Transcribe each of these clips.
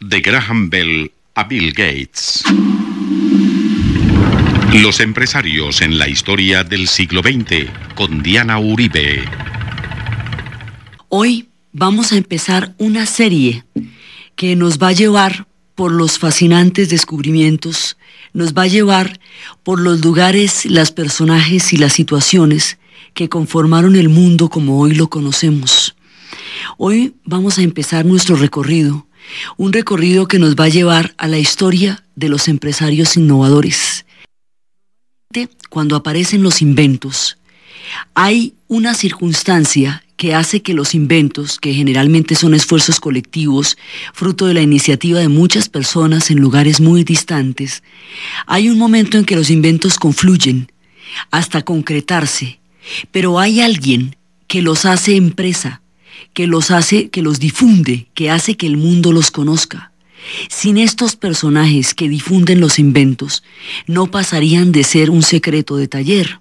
de Graham Bell a Bill Gates. Los empresarios en la historia del siglo XX con Diana Uribe. Hoy vamos a empezar una serie que nos va a llevar por los fascinantes descubrimientos, nos va a llevar por los lugares, las personajes y las situaciones que conformaron el mundo como hoy lo conocemos. Hoy vamos a empezar nuestro recorrido un recorrido que nos va a llevar a la historia de los empresarios innovadores. Cuando aparecen los inventos, hay una circunstancia que hace que los inventos, que generalmente son esfuerzos colectivos, fruto de la iniciativa de muchas personas en lugares muy distantes, hay un momento en que los inventos confluyen hasta concretarse, pero hay alguien que los hace empresa, que los hace, que los difunde, que hace que el mundo los conozca. Sin estos personajes que difunden los inventos, no pasarían de ser un secreto de taller.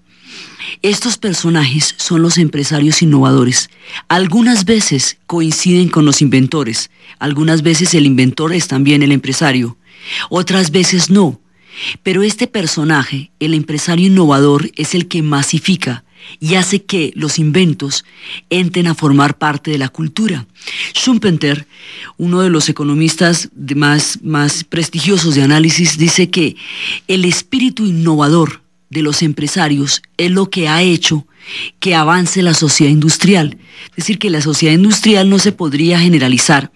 Estos personajes son los empresarios innovadores. Algunas veces coinciden con los inventores, algunas veces el inventor es también el empresario, otras veces no. Pero este personaje, el empresario innovador, es el que masifica, y hace que los inventos entren a formar parte de la cultura. Schumpeter, uno de los economistas más, más prestigiosos de análisis, dice que el espíritu innovador de los empresarios es lo que ha hecho que avance la sociedad industrial. Es decir, que la sociedad industrial no se podría generalizar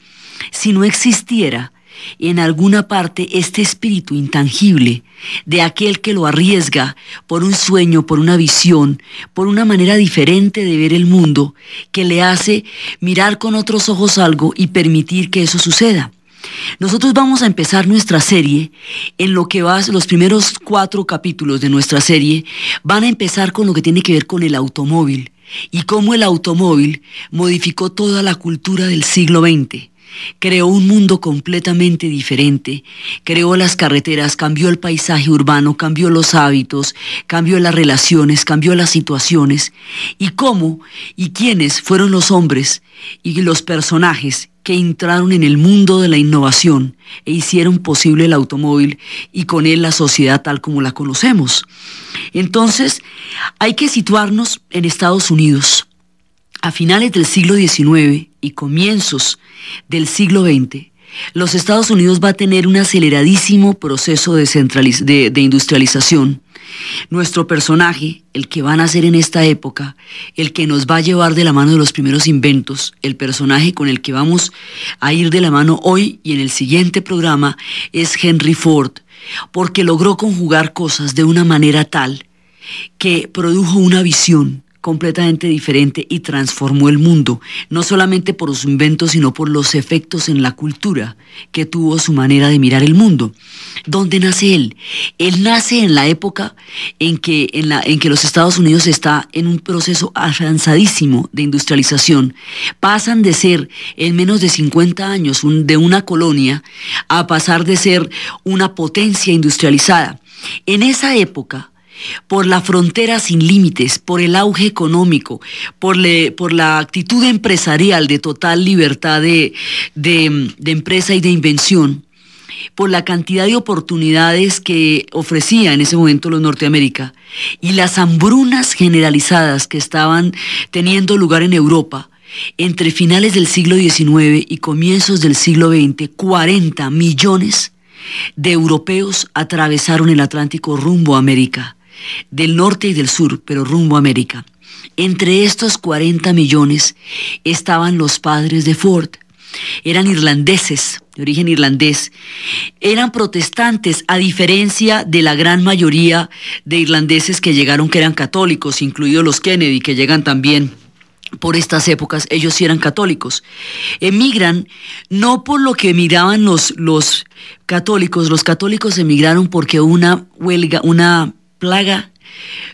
si no existiera en alguna parte este espíritu intangible de aquel que lo arriesga por un sueño, por una visión, por una manera diferente de ver el mundo, que le hace mirar con otros ojos algo y permitir que eso suceda. Nosotros vamos a empezar nuestra serie en lo que va, los primeros cuatro capítulos de nuestra serie van a empezar con lo que tiene que ver con el automóvil y cómo el automóvil modificó toda la cultura del siglo XX Creó un mundo completamente diferente, creó las carreteras, cambió el paisaje urbano, cambió los hábitos, cambió las relaciones, cambió las situaciones. ¿Y cómo y quiénes fueron los hombres y los personajes que entraron en el mundo de la innovación e hicieron posible el automóvil y con él la sociedad tal como la conocemos? Entonces, hay que situarnos en Estados Unidos. A finales del siglo XIX, y comienzos del siglo XX, los Estados Unidos va a tener un aceleradísimo proceso de, industrialización. Nuestro personaje, el que va a nacer en esta época, el que nos va a llevar de la mano de los primeros inventos, el personaje con el que vamos a ir de la mano hoy y en el siguiente programa es Henry Ford, porque logró conjugar cosas de una manera tal que produjo una visión completamente diferente y transformó el mundo, no solamente por sus inventos sino por los efectos en la cultura que tuvo su manera de mirar el mundo. ¿Dónde nace él? Él nace en la época en que, la, en que los Estados Unidos está en un proceso avanzadísimo de industrialización. Pasan de ser, en menos de 50 años, de una colonia a pasar de ser una potencia industrializada. En esa época, por la frontera sin límites, por el auge económico, por, la actitud empresarial de total libertad de, empresa y de invención, por la cantidad de oportunidades que ofrecía en ese momento los Norteamérica y las hambrunas generalizadas que estaban teniendo lugar en Europa. Entre finales del siglo XIX y comienzos del siglo XX, 40 millones de europeos atravesaron el Atlántico rumbo a América del norte y del sur, pero rumbo a América. Entre estos 40 millones estaban los padres de Ford. Eran irlandeses, de origen irlandés. Eran protestantes, a diferencia de la gran mayoría de irlandeses que llegaron que eran católicos, incluidos los Kennedy, que llegan también por estas épocas, ellos sí eran católicos. Emigran no por lo que emigraban los, los católicos, los católicos emigraron porque una huelga, una plaga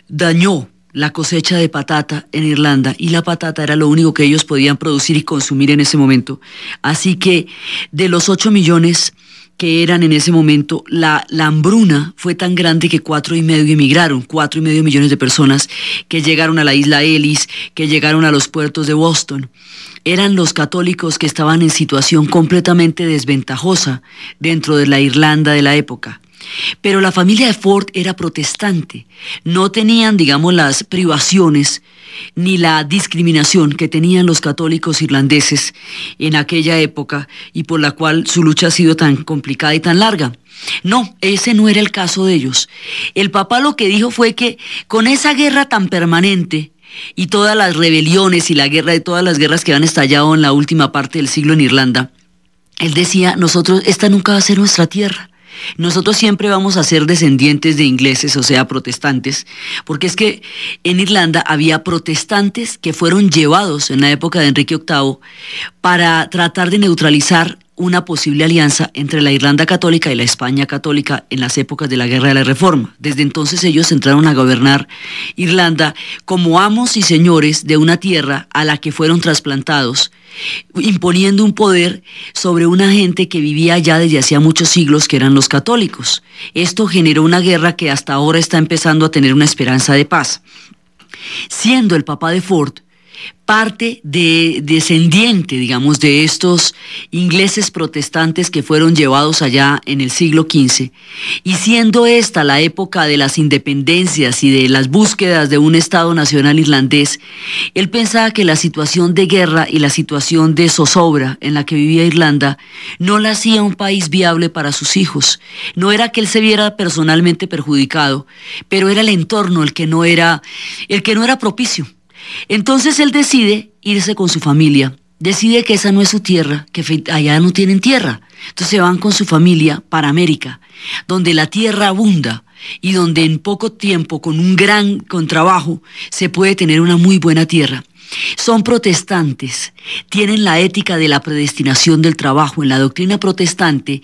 dañó la cosecha de patata en Irlanda y la patata era lo único que ellos podían producir y consumir en ese momento. Así que de los 8 millones que eran en ese momento, la, hambruna fue tan grande que cuatro y medio emigraron, cuatro y medio millones de personas que llegaron a la isla Ellis, que llegaron a los puertos de Boston. Eran los católicos que estaban en situación completamente desventajosa dentro de la Irlanda de la época. Pero la familia de Ford era protestante. No tenían, digamos, las privaciones ni la discriminación que tenían los católicos irlandeses en aquella época y por la cual su lucha ha sido tan complicada y tan larga. No, ese no era el caso de ellos. El papá lo que dijo fue que con esa guerra tan permanente y todas las rebeliones y la guerra de todas las guerras que han estallado en la última parte del siglo en Irlanda, él decía, nosotros, esta nunca va a ser nuestra tierra. Nosotros siempre vamos a ser descendientes de ingleses, o sea, protestantes, porque es que en Irlanda había protestantes que fueron llevados en la época de Enrique VIII para tratar de neutralizar una posible alianza entre la Irlanda católica y la España católica en las épocas de la Guerra de la Reforma. Desde entonces ellos entraron a gobernar Irlanda como amos y señores de una tierra a la que fueron trasplantados, imponiendo un poder sobre una gente que vivía allá desde hacía muchos siglos, que eran los católicos. Esto generó una guerra que hasta ahora está empezando a tener una esperanza de paz. Siendo el Papa de Ford, parte de descendiente, digamos, de estos ingleses protestantes que fueron llevados allá en el siglo XV, y siendo esta la época de las independencias y de las búsquedas de un Estado nacional irlandés, él pensaba que la situación de guerra y la situación de zozobra en la que vivía Irlanda no la hacía un país viable para sus hijos. No era que él se viera personalmente perjudicado, pero era el entorno el que no era, el que no era propicio. Entonces él decide irse con su familia. Decide que esa no es su tierra, que allá no tienen tierra. Entonces se van con su familia para América, donde la tierra abunda y donde en poco tiempo, con un gran con trabajo, se puede tener una muy buena tierra. Son protestantes, tienen la ética de la predestinación del trabajo. En la doctrina protestante,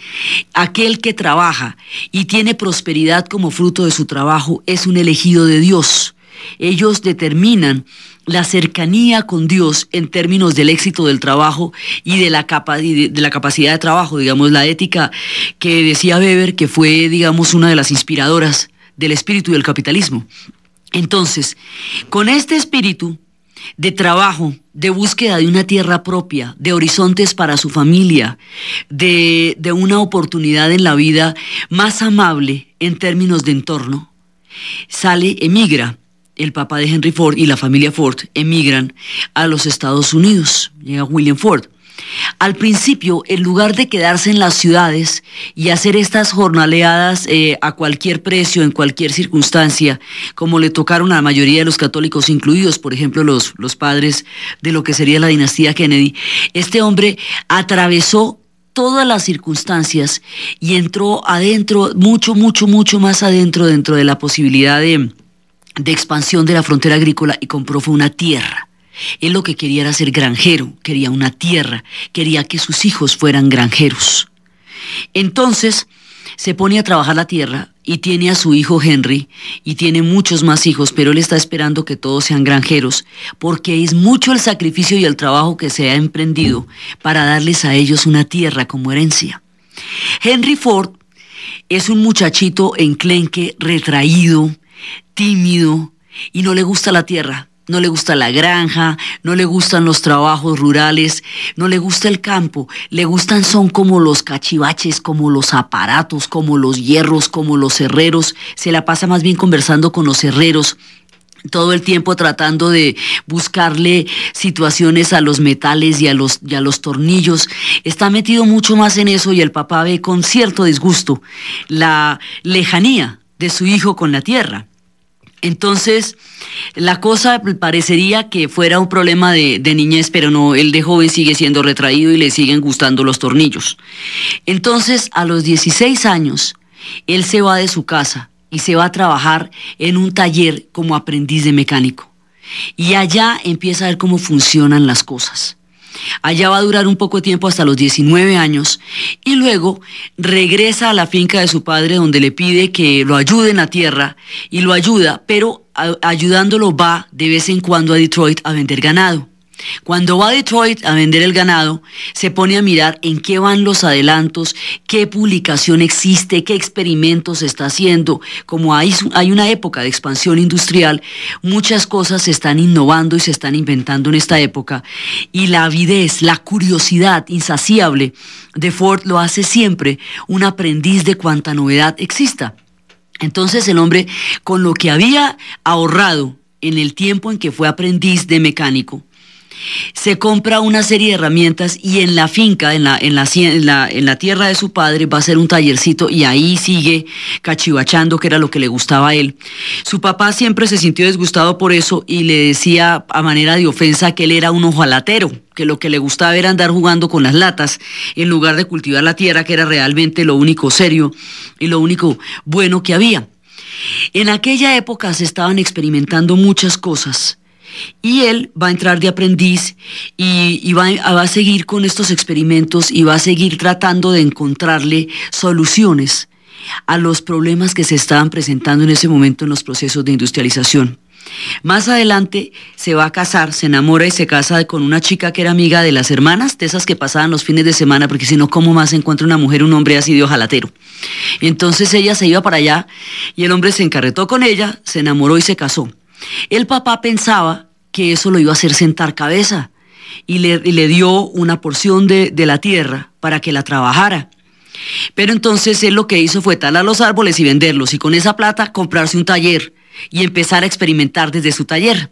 aquel que trabaja y tiene prosperidad como fruto de su trabajo es un elegido de Dios. Ellos determinan la cercanía con Dios en términos del éxito del trabajo y de la, de la capacidad de trabajo, digamos, la ética que decía Weber, que fue, digamos, una de las inspiradoras del espíritu del capitalismo. Entonces, con este espíritu de trabajo, de búsqueda de una tierra propia, de horizontes para su familia, de una oportunidad en la vida más amable en términos de entorno, sale, emigra el papá de Henry Ford y la familia Ford emigran a los Estados Unidos. Llega William Ford. Al principio, en lugar de quedarse en las ciudades y hacer estas jornaleadas eh, a cualquier precio, en cualquier circunstancia, como le tocaron a la mayoría de los católicos, incluidos, por ejemplo, los, los padres de lo que sería la dinastía Kennedy, este hombre atravesó todas las circunstancias y entró adentro, mucho, mucho, mucho más adentro, dentro de la posibilidad de de expansión de la frontera agrícola y compró fue una tierra. Él lo que quería era ser granjero, quería una tierra, quería que sus hijos fueran granjeros. Entonces se pone a trabajar la tierra y tiene a su hijo Henry y tiene muchos más hijos, pero él está esperando que todos sean granjeros porque es mucho el sacrificio y el trabajo que se ha emprendido para darles a ellos una tierra como herencia. Henry Ford es un muchachito enclenque, retraído, tímido y no le gusta la tierra, no le gusta la granja, no le gustan los trabajos rurales, no le gusta el campo, le gustan son como los cachivaches, como los aparatos, como los hierros, como los herreros, se la pasa más bien conversando con los herreros, todo el tiempo tratando de buscarle situaciones a los metales y a los, y a los tornillos. Está metido mucho más en eso y el papá ve con cierto disgusto la lejanía de su hijo con la tierra. Entonces, la cosa parecería que fuera un problema de, niñez, pero no, él de joven sigue siendo retraído y le siguen gustando los tornillos. Entonces, a los 16 años, él se va de su casa y se va a trabajar en un taller como aprendiz de mecánico. Y allá empieza a ver cómo funcionan las cosas. Allá va a durar un poco de tiempo hasta los 19 años y luego regresa a la finca de su padre donde le pide que lo ayude en la tierra y lo ayuda, pero ayudándolo va de vez en cuando a Detroit a vender ganado. Cuando va a Detroit a vender el ganado, se pone a mirar en qué van los adelantos, qué publicación existe, qué experimentos se está haciendo. Como hay, hay, una época de expansión industrial, muchas cosas se están innovando y se están inventando en esta época. Y la avidez, la curiosidad insaciable de Ford lo hace siempre un aprendiz de cuanta novedad exista. Entonces el hombre, con lo que había ahorrado en el tiempo en que fue aprendiz de mecánico, se compra una serie de herramientas y en la finca, en la, en la, tierra de su padre, va a ser un tallercito y ahí sigue cachivachando, que era lo que le gustaba a él. Su papá siempre se sintió disgustado por eso y le decía a manera de ofensa que él era un ojalatero que lo que le gustaba era andar jugando con las latas, en lugar de cultivar la tierra, que era realmente lo único serio y lo único bueno que había. En aquella época se estaban experimentando muchas cosas y él va a entrar de aprendiz y, va, a seguir con estos experimentos y va a seguir tratando de encontrarle soluciones a los problemas que se estaban presentando en ese momento en los procesos de industrialización. Más adelante se va a casar, se enamora y se casa con una chica que era amiga de las hermanas, de esas que pasaban los fines de semana, porque si no, ¿cómo más se encuentra una mujer, un hombre así de ojalatero? Entonces ella se iba para allá y el hombre se encarretó con ella, se enamoró y se casó. El papá pensaba que eso lo iba a hacer sentar cabeza y le, dio una porción de, de la tierra para que la trabajara. Pero entonces él lo que hizo fue talar los árboles y venderlos y con esa plata comprarse un taller y empezar a experimentar desde su taller.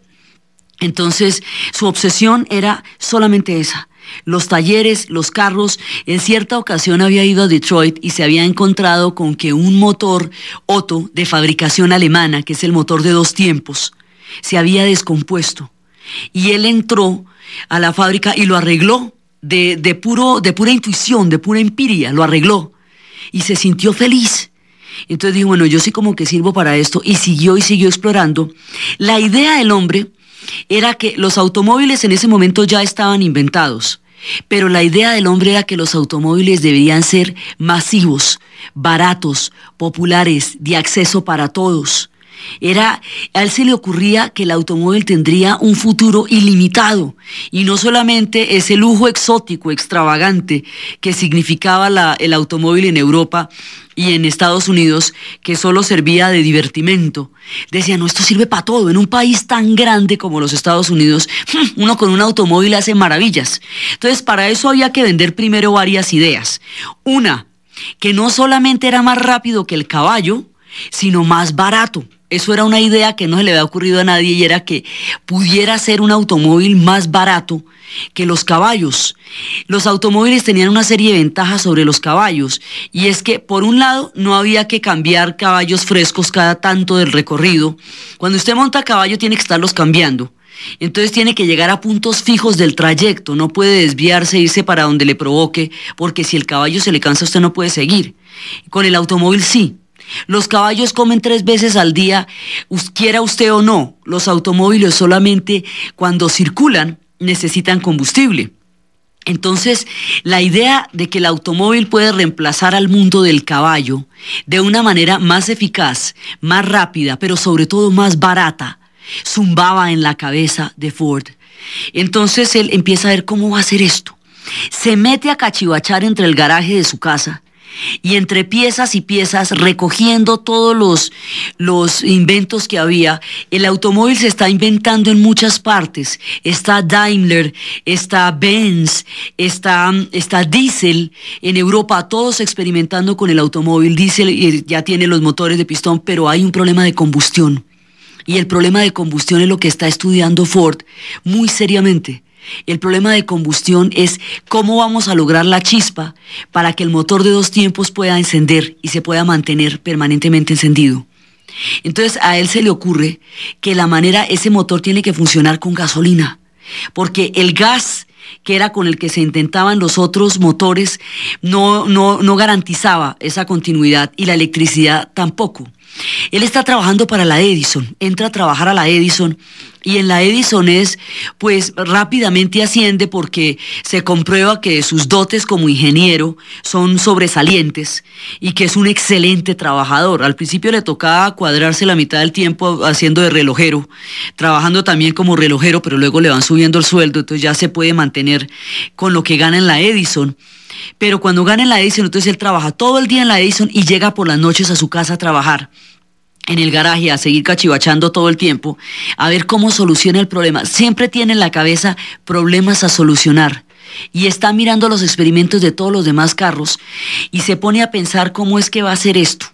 Entonces su obsesión era solamente esa. Los talleres, los carros, en cierta ocasión había ido a Detroit y se había encontrado con que un motor Otto de fabricación alemana, que es el motor de dos tiempos, se había descompuesto. Y él entró a la fábrica y lo arregló de, puro, de pura intuición, de pura empiria, lo arregló. Y se sintió feliz. Entonces dijo, bueno, yo sí como que sirvo para esto. Y siguió y siguió explorando. La idea del hombre era que los automóviles en ese momento ya estaban inventados. Pero la idea del hombre era que los automóviles deberían ser masivos, baratos, populares, de acceso para todos. Era, a él se le ocurría que el automóvil tendría un futuro ilimitado y no solamente ese lujo exótico, extravagante que significaba el automóvil en Europa y en Estados Unidos que solo servía de divertimento. Decía, no, esto sirve para todo. En un país tan grande como los Estados Unidos, hm, uno con un automóvil hace maravillas. Entonces, para eso había que vender primero varias ideas. Una, que no solamente era más rápido que el caballo, sino más barato. Eso era una idea que no se le había ocurrido a nadie y era que pudiera ser un automóvil más barato que los caballos. Los automóviles tenían una serie de ventajas sobre los caballos y es que por un lado no había que cambiar caballos frescos cada tanto del recorrido. Cuando usted monta caballo tiene que estarlos cambiando. Entonces tiene que llegar a puntos fijos del trayecto, no puede desviarse, e irse para donde le provoque, porque si el caballo se le cansa usted no puede seguir. Con el automóvil sí, los caballos comen tres veces al día, quiera usted o no. Los automóviles solamente cuando circulan necesitan combustible. Entonces, la idea de que el automóvil puede reemplazar al mundo del caballo de una manera más eficaz, más rápida, pero sobre todo más barata, zumbaba en la cabeza de Ford. Entonces él empieza a ver cómo va a hacer esto. Se mete a cachivachar entre el garaje de su casa y entre piezas y piezas recogiendo todos los, inventos que había. El automóvil se está inventando en muchas partes. Está Daimler, está Benz, está, mm, está Diesel. En Europa todos experimentando con el automóvil. Diesel eh, ya tiene los motores de pistón, pero hay un problema de combustión. Y el problema de combustión es lo que está estudiando Ford muy seriamente. El problema de combustión es cómo vamos a lograr la chispa para que el motor de dos tiempos pueda encender y se pueda mantener permanentemente encendido. Entonces a él se le ocurre que la manera, ese motor tiene que funcionar con gasolina, porque el gas que era con el que se intentaban los otros motores, no, no garantizaba esa continuidad y la electricidad tampoco. Él está trabajando para la Edison, entra a trabajar a la Edison y en la Edison es, pues rápidamente asciende porque se comprueba que sus dotes como ingeniero son sobresalientes y que es un excelente trabajador. Al principio le tocaba cuadrarse la mitad del tiempo haciendo de relojero, trabajando también como relojero, pero luego le van subiendo el sueldo, entonces ya se puede mantener con lo que gana en la Edison pero cuando gana en la Edison, entonces él trabaja todo el día en la Edison y llega por las noches a su casa a trabajar en el garaje a seguir cachivachando todo el tiempo, a ver cómo soluciona el problema. Siempre tiene en la cabeza problemas a solucionar y está mirando los experimentos de todos los demás carros y se pone a pensar cómo es que va a ser esto.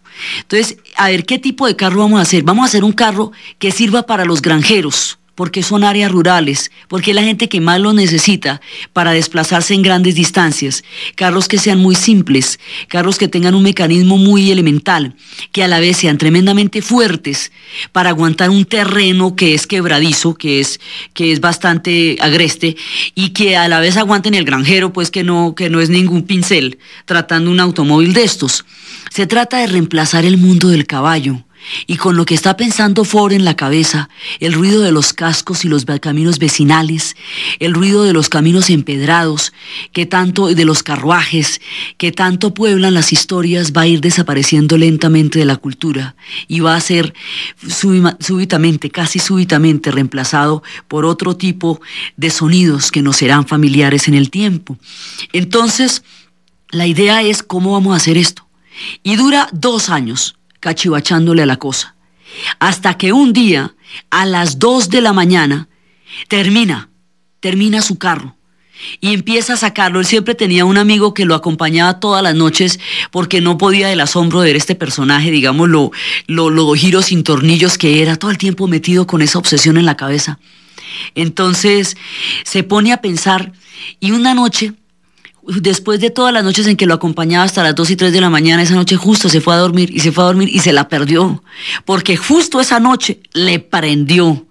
Entonces, a ver qué tipo de carro vamos a hacer. Vamos a hacer un carro que sirva para los granjeros, porque son áreas rurales, porque es la gente que más lo necesita para desplazarse en grandes distancias, carros que sean muy simples, carros que tengan un mecanismo muy elemental, que a la vez sean tremendamente fuertes para aguantar un terreno que es quebradizo, que es, que es bastante agreste, y que a la vez aguanten el granjero, pues que no, que no es ningún pincel tratando un automóvil de estos. Se trata de reemplazar el mundo del caballo y con lo que está pensando Ford en la cabeza, el ruido de los cascos y los caminos vecinales, el ruido de los caminos empedrados, que tanto de los carruajes, que tanto pueblan las historias, va a ir desapareciendo lentamente de la cultura y va a ser súbitamente, casi súbitamente reemplazado por otro tipo de sonidos que nos serán familiares en el tiempo. Entonces, la idea es cómo vamos a hacer esto. Y dura dos años cachivachándole a la cosa. Hasta que un día, a las 2 de la mañana, termina, termina su carro y empieza a sacarlo. Él siempre tenía un amigo que lo acompañaba todas las noches porque no podía del asombro de ver este personaje, digamos, Los giros sin tornillos que era, todo el tiempo metido con esa obsesión en la cabeza. Entonces se pone a pensar y una noche después de todas las noches en que lo acompañaba hasta las 2 y 3 de la mañana, esa noche justo se fue a dormir y se fue a dormir y se la perdió. Porque justo esa noche le prendió.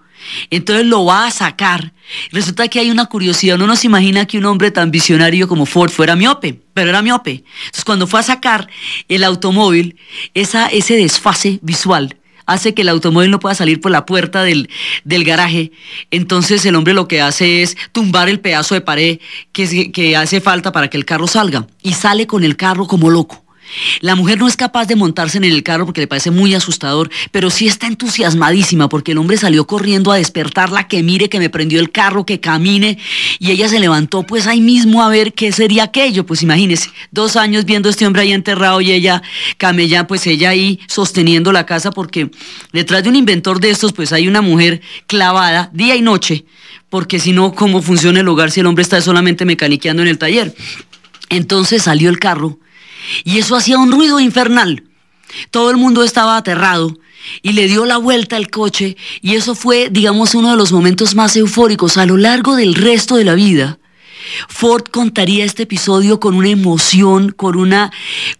Entonces lo va a sacar. Resulta que hay una curiosidad. Uno no se imagina que un hombre tan visionario como Ford fuera miope, pero era miope. Entonces cuando fue a sacar el automóvil, esa, ese desfase visual hace que el automóvil no pueda salir por la puerta del, garaje. Entonces el hombre lo que hace es tumbar el pedazo de pared que, que hace falta para que el carro salga. Y sale con el carro como loco. La mujer no es capaz de montarse en el carro porque le parece muy asustador, pero sí está entusiasmadísima porque el hombre salió corriendo a despertarla, que mire, que me prendió el carro, que camine, y ella se levantó pues ahí mismo a ver qué sería aquello. Pues imagínense dos años viendo a este hombre ahí enterrado y ella, camella, pues ella ahí sosteniendo la casa porque detrás de un inventor de estos pues hay una mujer clavada día y noche, porque si no, ¿cómo funciona el hogar si el hombre está solamente mecaniqueando en el taller? Entonces salió el carro y eso hacía un ruido infernal. Todo el mundo estaba aterrado y le dio la vuelta al coche y eso fue, digamos, uno de los momentos más eufóricos a lo largo del resto de la vida. Ford contaría este episodio con una emoción, con una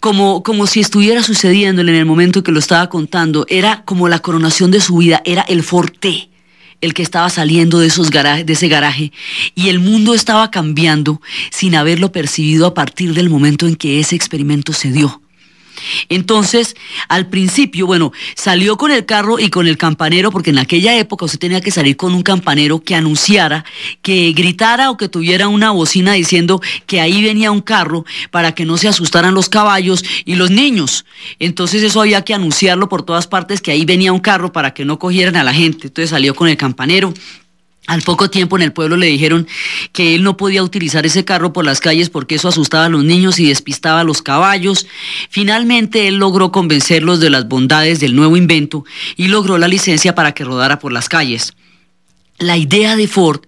como como si estuviera sucediéndole en el momento que lo estaba contando. Era como la coronación de su vida, era el Forte el que estaba saliendo de, esos de ese garaje y el mundo estaba cambiando sin haberlo percibido a partir del momento en que ese experimento se dio. Entonces, al principio, bueno, salió con el carro y con el campanero, porque en aquella época usted tenía que salir con un campanero que anunciara, que gritara o que tuviera una bocina diciendo que ahí venía un carro para que no se asustaran los caballos y los niños. Entonces eso había que anunciarlo por todas partes, que ahí venía un carro para que no cogieran a la gente. Entonces salió con el campanero. Al poco tiempo en el pueblo le dijeron que él no podía utilizar ese carro por las calles porque eso asustaba a los niños y despistaba a los caballos. Finalmente él logró convencerlos de las bondades del nuevo invento y logró la licencia para que rodara por las calles. La idea de Ford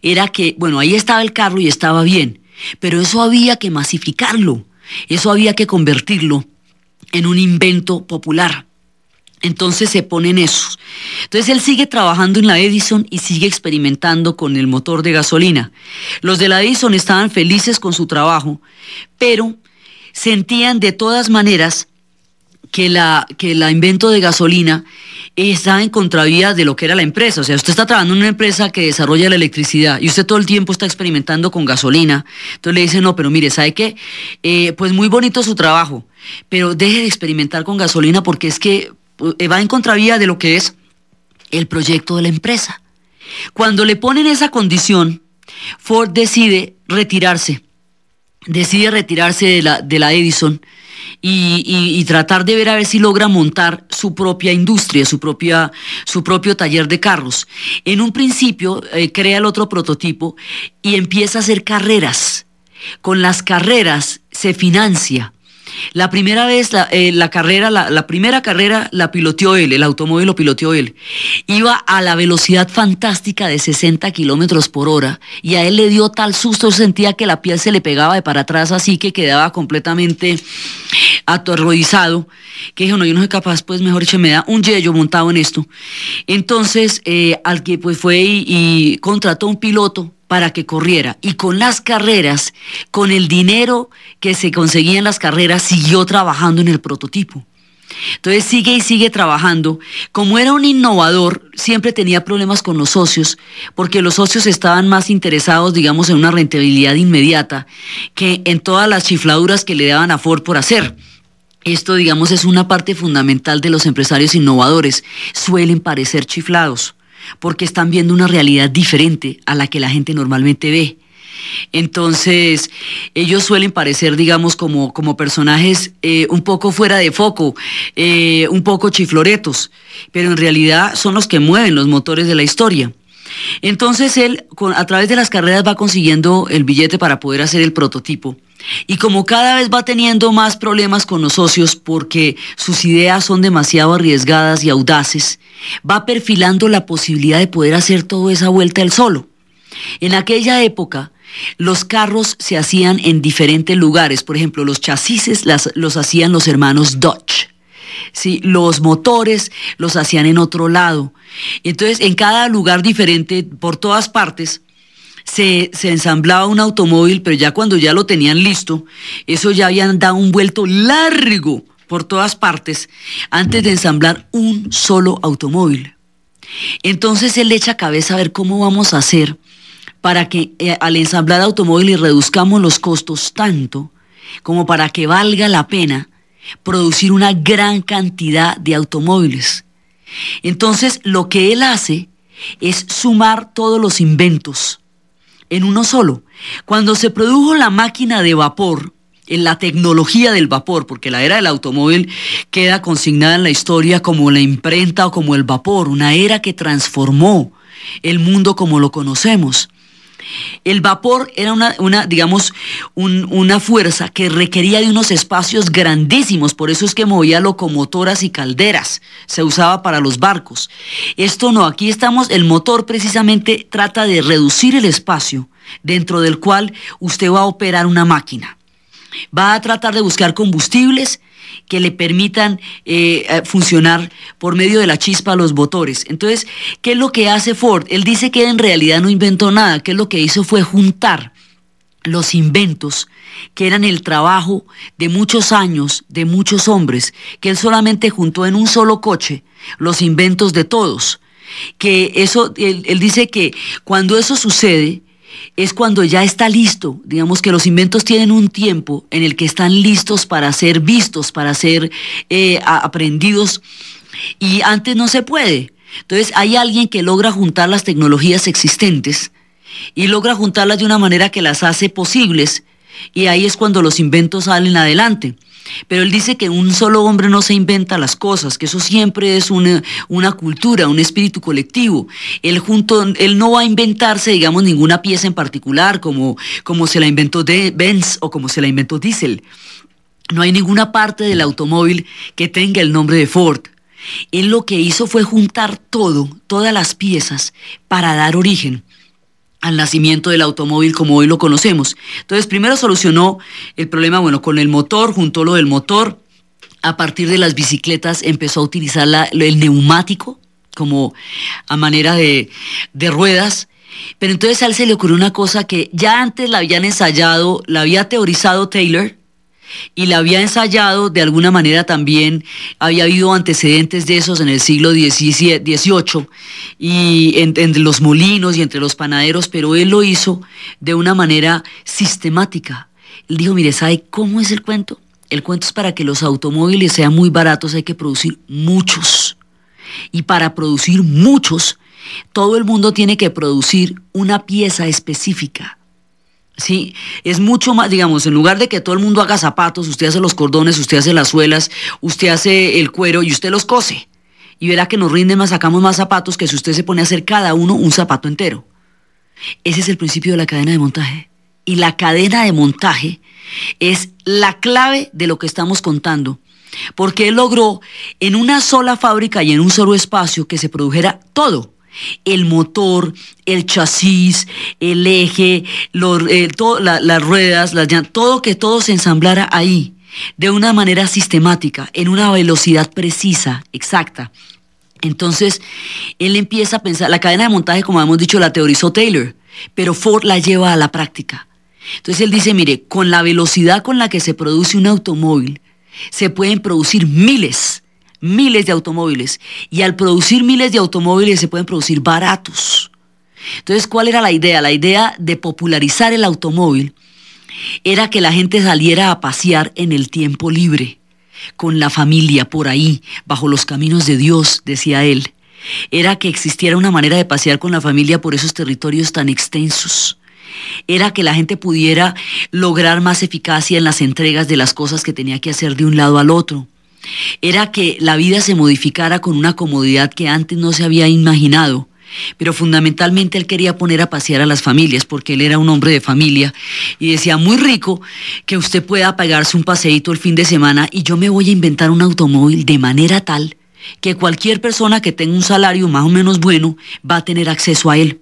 era que, bueno, ahí estaba el carro y estaba bien, pero eso había que masificarlo, eso había que convertirlo en un invento popular. Entonces se ponen esos. Entonces él sigue trabajando en la Edison y sigue experimentando con el motor de gasolina. Los de la Edison estaban felices con su trabajo, pero sentían de todas maneras que la, que la invento de gasolina está en contravía de lo que era la empresa. O sea, usted está trabajando en una empresa que desarrolla la electricidad y usted todo el tiempo está experimentando con gasolina. Entonces le dicen, no, pero mire, ¿sabe qué? Eh, pues muy bonito su trabajo, pero deje de experimentar con gasolina porque es que eh, va en contravía de lo que es el proyecto de la empresa. Cuando le ponen esa condición, Ford decide retirarse, decide retirarse de la, de la Edison y, tratar de ver a ver si logra montar su propia industria, su, propia, su propio taller de carros. En un principio eh, crea el otro prototipo y empieza a hacer carreras. Con las carreras se financia la primera vez, la, eh, carrera, la, primera carrera la piloteó él, el automóvil lo piloteó él. Iba a la velocidad fantástica de 60 kilómetros por hora y a él le dio tal susto, sentía que la piel se le pegaba de para atrás, así que quedaba completamente aterrorizado, que dijo, no, yo no soy capaz, pues mejor se me da un yello montado en esto. Entonces, eh, al que pues fue y contrató un piloto para que corriera. Y con las carreras, con el dinero que se conseguía en las carreras, siguió trabajando en el prototipo. Entonces sigue y sigue trabajando. Como era un innovador, siempre tenía problemas con los socios, porque los socios estaban más interesados, digamos, en una rentabilidad inmediata que en todas las chifladuras que le daban a Ford por hacer. Esto, digamos, es una parte fundamental de los empresarios innovadores. Suelen parecer chiflados porque están viendo una realidad diferente a la que la gente normalmente ve. Entonces, ellos suelen parecer, digamos, como, personajes eh, un poco fuera de foco, eh, un poco chifloretos, pero en realidad son los que mueven los motores de la historia. Entonces, él a través de las carreras va consiguiendo el billete para poder hacer el prototipo. Y como cada vez va teniendo más problemas con los socios porque sus ideas son demasiado arriesgadas y audaces, va perfilando la posibilidad de poder hacer toda esa vuelta él solo. En aquella época, los carros se hacían en diferentes lugares. Por ejemplo, los chasis los hacían los hermanos Dodge. Sí, los motores los hacían en otro lado. Entonces, en cada lugar diferente, por todas partes, se, ensamblaba un automóvil, pero ya cuando ya lo tenían listo, eso ya habían dado un vuelto largo por todas partes antes de ensamblar un solo automóvil. Entonces él echa cabeza a ver cómo vamos a hacer para que eh, al ensamblar automóviles reduzcamos los costos tanto como para que valga la pena producir una gran cantidad de automóviles. Entonces lo que él hace es sumar todos los inventos en uno solo. Cuando se produjo la máquina de vapor, en la tecnología del vapor, porque la era del automóvil queda consignada en la historia como la imprenta o como el vapor, una era que transformó el mundo como lo conocemos. El vapor era una, digamos, una fuerza que requería de unos espacios grandísimos, por eso es que movía locomotoras y calderas, se usaba para los barcos. Esto no, aquí estamos, el motor precisamente trata de reducir el espacio dentro del cual usted va a operar una máquina. Va a tratar de buscar combustibles, que le permitan eh, eh, funcionar por medio de la chispa a los motores. Entonces, ¿qué es lo que hace Ford? Él dice que en realidad no inventó nada, que lo que hizo fue juntar los inventos que eran el trabajo de muchos años, de muchos hombres, que él solamente juntó en un solo coche los inventos de todos. Que eso, él dice que cuando eso sucede, es cuando ya está listo. Digamos que los inventos tienen un tiempo en el que están listos para ser vistos, para ser eh, aprendidos, y antes no se puede. Entonces hay alguien que logra juntar las tecnologías existentes y logra juntarlas de una manera que las hace posibles, y ahí es cuando los inventos salen adelante. Pero él dice que un solo hombre no se inventa las cosas, que eso siempre es una, cultura, un espíritu colectivo. Él, no va a inventarse, digamos, ninguna pieza en particular, como, se la inventó de Benz o como se la inventó Diesel. No hay ninguna parte del automóvil que tenga el nombre de Ford. Él lo que hizo fue juntar todo, todas las piezas, para dar origen al nacimiento del automóvil como hoy lo conocemos. Entonces, primero solucionó el problema, bueno, con el motor, juntó lo del motor, a partir de las bicicletas empezó a utilizar el neumático como a manera de, de ruedas. Pero entonces a él se le ocurrió una cosa que ya antes la habían ensayado, la había teorizado Taylor, y la había ensayado de alguna manera también, había habido antecedentes de esos en el siglo XVIII y entre los molinos y entre los panaderos, pero él lo hizo de una manera sistemática. Él dijo, mire, ¿sabe cómo es el cuento? El cuento es para que los automóviles sean muy baratos, hay que producir muchos. Y para producir muchos, todo el mundo tiene que producir una pieza específica Sí, es mucho más, digamos, en lugar de que todo el mundo haga zapatos, usted hace los cordones, usted hace las suelas, usted hace el cuero y usted los cose. Y verá que nos rinde más, sacamos más zapatos que si usted se pone a hacer cada uno un zapato entero. Ese es el principio de la cadena de montaje. Y la cadena de montaje es la clave de lo que estamos contando. Porque él logró en una sola fábrica y en un solo espacio que se produjera todo el motor, el chasis, el eje, eh, las ruedas, todo que todo se ensamblara ahí, de una manera sistemática, en una velocidad precisa, exacta. Entonces, él empieza a pensar, la cadena de montaje, como hemos dicho, la teorizó Taylor, pero Ford la lleva a la práctica. Entonces él dice, mire, con la velocidad con la que se produce un automóvil, se pueden producir miles miles de automóviles. Y al producir miles de automóviles se pueden producir baratos. Entonces, ¿cuál era la idea? La idea de popularizar el automóvil era que la gente saliera a pasear en el tiempo libre, con la familia por ahí, bajo los caminos de Dios, decía él. Era que existiera una manera de pasear con la familia por esos territorios tan extensos era que la gente pudiera lograr más eficacia en las entregas de las cosas que tenía que hacer de un lado al otro era que la vida se modificara con una comodidad que antes no se había imaginado. Pero fundamentalmente él quería poner a pasear a las familias, porque él era un hombre de familia, y decía, muy rico que usted pueda pagarse un paseíto el fin de semana, y yo me voy a inventar un automóvil de manera tal que cualquier persona que tenga un salario más o menos bueno va a tener acceso a él.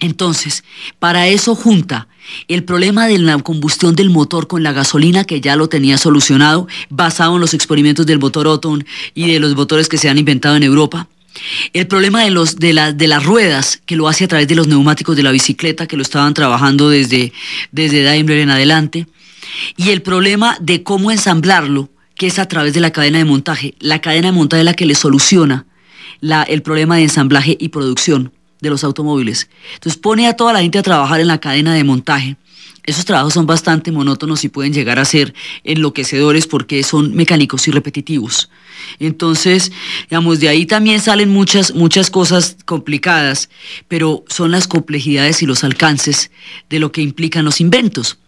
Entonces, para eso junta el problema de la combustión del motor con la gasolina, que ya lo tenía solucionado, basado en los experimentos del motor Oton y de los motores que se han inventado en Europa. El problema de, las ruedas, que lo hace a través de los neumáticos de la bicicleta, que lo estaban trabajando desde, Daimler en adelante. Y el problema de cómo ensamblarlo, que es a través de la cadena de montaje. La cadena de montaje es la que le soluciona el problema de ensamblaje y producción de los automóviles. Entonces pone a toda la gente a trabajar en la cadena de montaje. Esos trabajos son bastante monótonos y pueden llegar a ser enloquecedores porque son mecánicos y repetitivos. Entonces, digamos, de ahí también salen muchas, muchas cosas complicadas, pero son las complejidades y los alcances de lo que implican los inventos.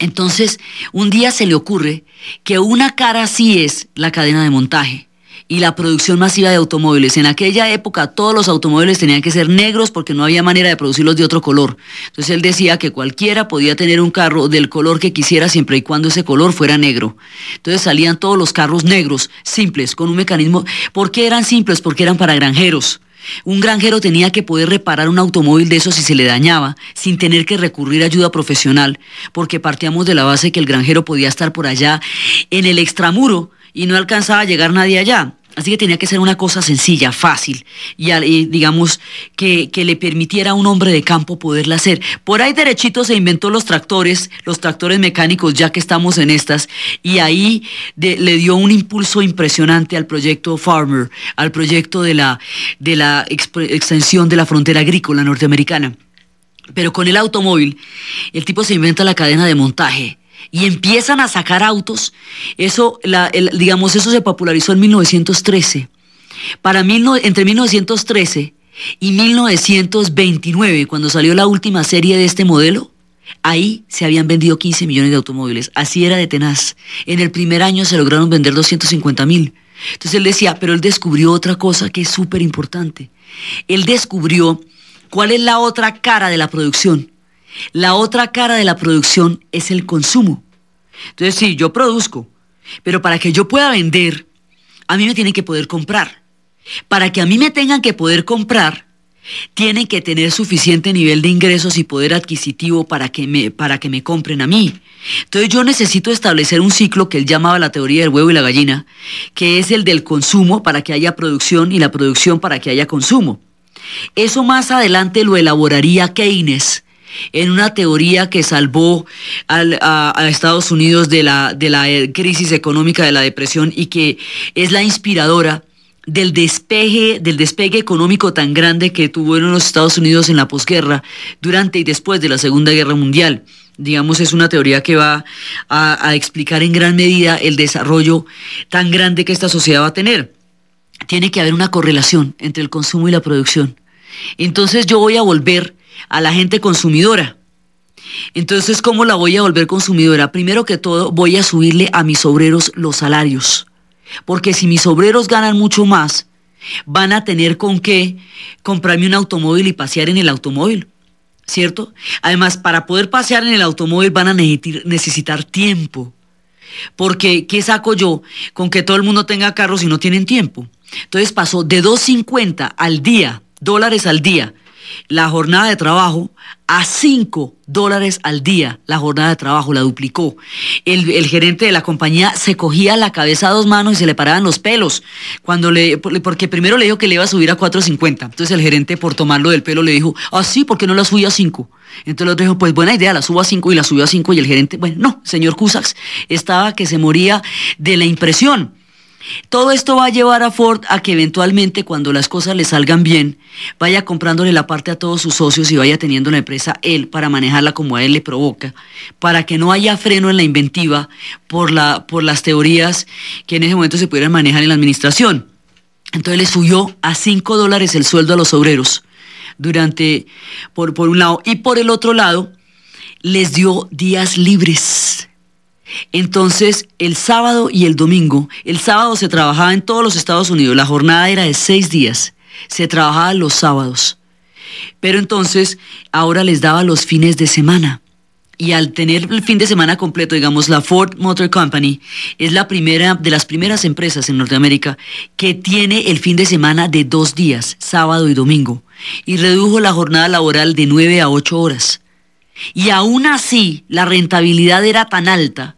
Entonces, un día se le ocurre que una cara sí es la cadena de montaje y la producción masiva de automóviles. En aquella época todos los automóviles tenían que ser negros porque no había manera de producirlos de otro color. Entonces él decía que cualquiera podía tener un carro del color que quisiera siempre y cuando ese color fuera negro. Entonces salían todos los carros negros, simples, con un mecanismo. ¿Por qué eran simples? Porque eran para granjeros. Un granjero tenía que poder reparar un automóvil de esos si se le dañaba, sin tener que recurrir a ayuda profesional, porque partíamos de la base que el granjero podía estar por allá en el extramuro y no alcanzaba a llegar nadie allá. Así que tenía que ser una cosa sencilla, fácil, y, digamos que, le permitiera a un hombre de campo poderla hacer. Por ahí derechito se inventó los tractores, los tractores mecánicos, ya que estamos en estas, y ahí le dio un impulso impresionante al proyecto Farmer, al proyecto de la, de la extensión de la frontera agrícola norteamericana. Pero con el automóvil, el tipo se inventa la cadena de montaje y empiezan a sacar autos, eso, digamos, eso se popularizó en 1913. Para entre 1913 y 1929, cuando salió la última serie de este modelo, ahí se habían vendido 15 millones de automóviles. Así era de tenaz. En el primer año se lograron vender 250 mil. Entonces él decía, pero él descubrió otra cosa que es súper importante. Él descubrió cuál es la otra cara de la producción. La otra cara de la producción es el consumo. Entonces, sí, yo produzco, pero para que yo pueda vender, a mí me tienen que poder comprar. Para que a mí me tengan que poder comprar, tienen que tener suficiente nivel de ingresos y poder adquisitivo para que me, para que me compren a mí. Entonces yo necesito establecer un ciclo que él llamaba la teoría del huevo y la gallina, que es el del consumo para que haya producción y la producción para que haya consumo. Eso más adelante lo elaboraría Keynes en una teoría que salvó a, Estados Unidos de la, eh, crisis económica, de la depresión, y que es la inspiradora del despegue, del despegue económico tan grande que tuvieron los Estados Unidos en la posguerra, durante y después de la Segunda Guerra Mundial. Digamos, es una teoría que va a, a explicar en gran medida el desarrollo tan grande que esta sociedad va a tener. Tiene que haber una correlación entre el consumo y la producción. Entonces yo voy a volver a la gente consumidora. Entonces, ¿cómo la voy a volver consumidora? Primero que todo, voy a subirle a mis obreros los salarios. Porque si mis obreros ganan mucho más, van a tener con qué comprarme un automóvil y pasear en el automóvil. ¿Cierto? Además, para poder pasear en el automóvil van a necesitar tiempo. Porque, ¿qué saco yo con que todo el mundo tenga carros si no tienen tiempo? Entonces pasó de 2.50 al día, dólares al día, la jornada de trabajo a 5 dólares al día. La jornada de trabajo la duplicó. El, gerente de la compañía se cogía la cabeza a dos manos y se le paraban los pelos. Cuando le, porque primero le dijo que le iba a subir a 4.50. Entonces el gerente, por tomarlo del pelo, le dijo, ah, sí, ¿por qué no la subí a 5? Entonces el otro dijo, pues buena idea, la subo a 5 y la subió a 5 y el gerente, bueno, no, señor Cusax, estaba que se moría de la impresión. Todo esto va a llevar a Ford a que eventualmente cuando las cosas le salgan bien, vaya comprándole la parte a todos sus socios y vaya teniendo la empresa él para manejarla como a él le provoca, para que no haya freno en la inventiva por, las teorías que en ese momento se pudieran manejar en la administración. Entonces le subió a 5 dólares el sueldo a los obreros durante, por un lado, y por el otro lado, les dio días libres entonces, el sábado y el domingo, el sábado se trabajaba en todos los Estados Unidos, la jornada era de seis días, se trabajaba los sábados. Pero entonces, ahora les daba los fines de semana. Y al tener el fin de semana completo, digamos, la Ford Motor Company es la primera de las primeras empresas en Norteamérica que tiene el fin de semana de dos días, sábado y domingo, y redujo la jornada laboral de nueve a ocho horas. Y aún así, la rentabilidad era tan alta